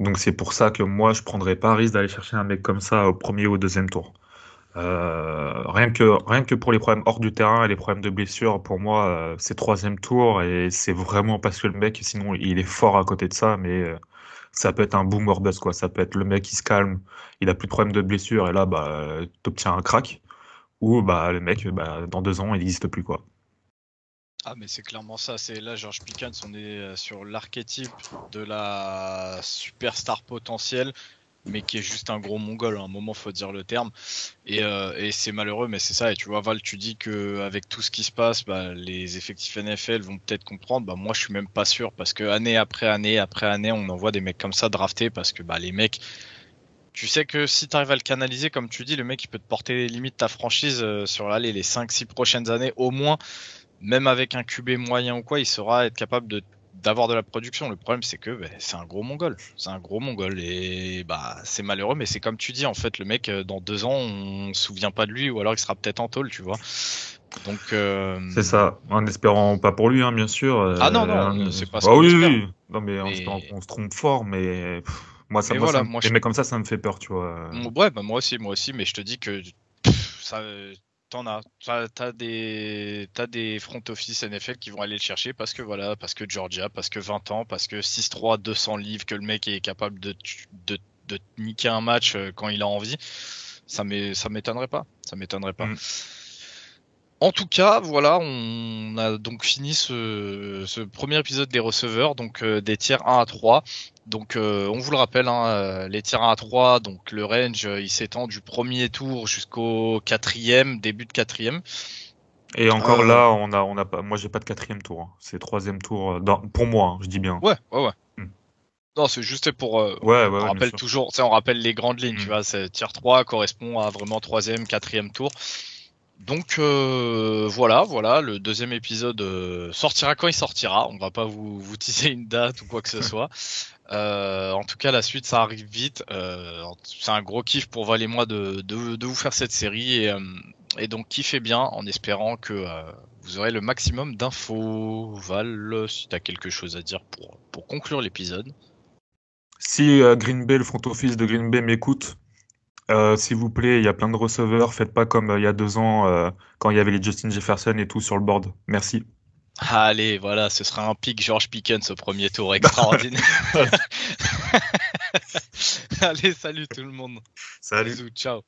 donc c'est pour ça que moi, je ne prendrais pas risque d'aller chercher un mec comme ça au premier ou au deuxième tour. Euh, rien, que, rien que pour les problèmes hors du terrain et les problèmes de blessure, pour moi, euh, c'est troisième tour et c'est vraiment parce que le mec, sinon, il est fort à côté de ça, mais euh, ça peut être un boom or bust, quoi. Ça peut être le mec qui se calme, il n'a plus de problème de blessure et là, bah, obtiens un crack. Ou bah, le mec, bah, dans deux ans, il n'existe plus, quoi. Ah mais c'est clairement ça, c'est là Georges Pickens, on est euh, sur l'archétype de la superstar potentielle, mais qui est juste un gros mongol, à un moment faut dire le terme, et, euh, c'est malheureux, mais c'est ça, et tu vois Val, tu dis que avec tout ce qui se passe, bah, les effectifs NFL vont peut-être comprendre, bah, moi je suis même pas sûr, parce que année après année après année, on envoie des mecs comme ça draftés, parce que bah, les mecs tu sais que si tu arrives à le canaliser, comme tu dis, le mec, il peut te porter les limites ta franchise euh, sur les 5-6 prochaines années au moins même avec un QB moyen ou quoi, il saura être capable de d'avoir de la production. Le problème, c'est que ben, c'est un gros mongol. C'est un gros mongol. Et bah, c'est malheureux, mais c'est comme tu dis, en fait, le mec, euh, dans deux ans, on se souvient pas de lui, ou alors il sera peut-être en tôle, tu vois. Donc. Euh, c'est ça, en espérant pas pour lui, hein, bien sûr. Euh, ah non, non, hein. c'est pas ça. ah, oui, oui, non, mais, on se trompe fort, mais. moi, ça, moi, voilà, comme ça, ça me fait peur, tu vois. Ouais, bah, moi aussi, moi aussi, mais je te dis que. ça t'en as. T'as, des, t'as des front office NFL qui vont aller le chercher parce que voilà, parce que Georgia, parce que 20 ans, parce que 6-3, 200 livres, que le mec est capable de, de, de niquer un match euh, quand il a envie. Ça, m'é, ça m'étonnerait pas. Ça m'étonnerait pas. Mm. En tout cas, voilà, on a donc fini ce, premier épisode des receveurs, donc euh, des tiers 1 à 3. Donc euh, on vous le rappelle, hein, euh, les tirs 1 à 3, donc le range, euh, il s'étend du premier tour jusqu'au quatrième, début de quatrième. Et encore là, on a, on a pas, moi j'ai pas de quatrième tour, hein. c'est troisième tour pour moi, hein, je dis bien. Ouais, ouais, ouais. Hmm. Non, c'est juste pour. ouais, on rappelle toujours, on rappelle les grandes lignes, tu hmm. vois. Tier 3 correspond à vraiment troisième, quatrième tour. Donc voilà, voilà, le deuxième épisode sortira quand il sortira. On va pas vous, vous teaser une date ou quoi que ce soit. Euh, en tout cas, la suite, ça arrive vite. Euh, c'est un gros kiff pour Val et moi de, vous faire cette série. Euh, et, donc, kiffez bien en espérant que vous aurez le maximum d'infos. Val, si tu as quelque chose à dire pour, pour conclure l'épisode. Si Green Bay, le front office de Green Bay m'écoute, s'il vous plaît, il y a plein de receveurs. Faites pas comme il y a deux ans quand il y avait les Justin Jefferson et tout sur le board. Merci. Allez, voilà, ce sera un pic George Pickens au premier tour extraordinaire. Allez, salut tout le monde. Salut. ciao.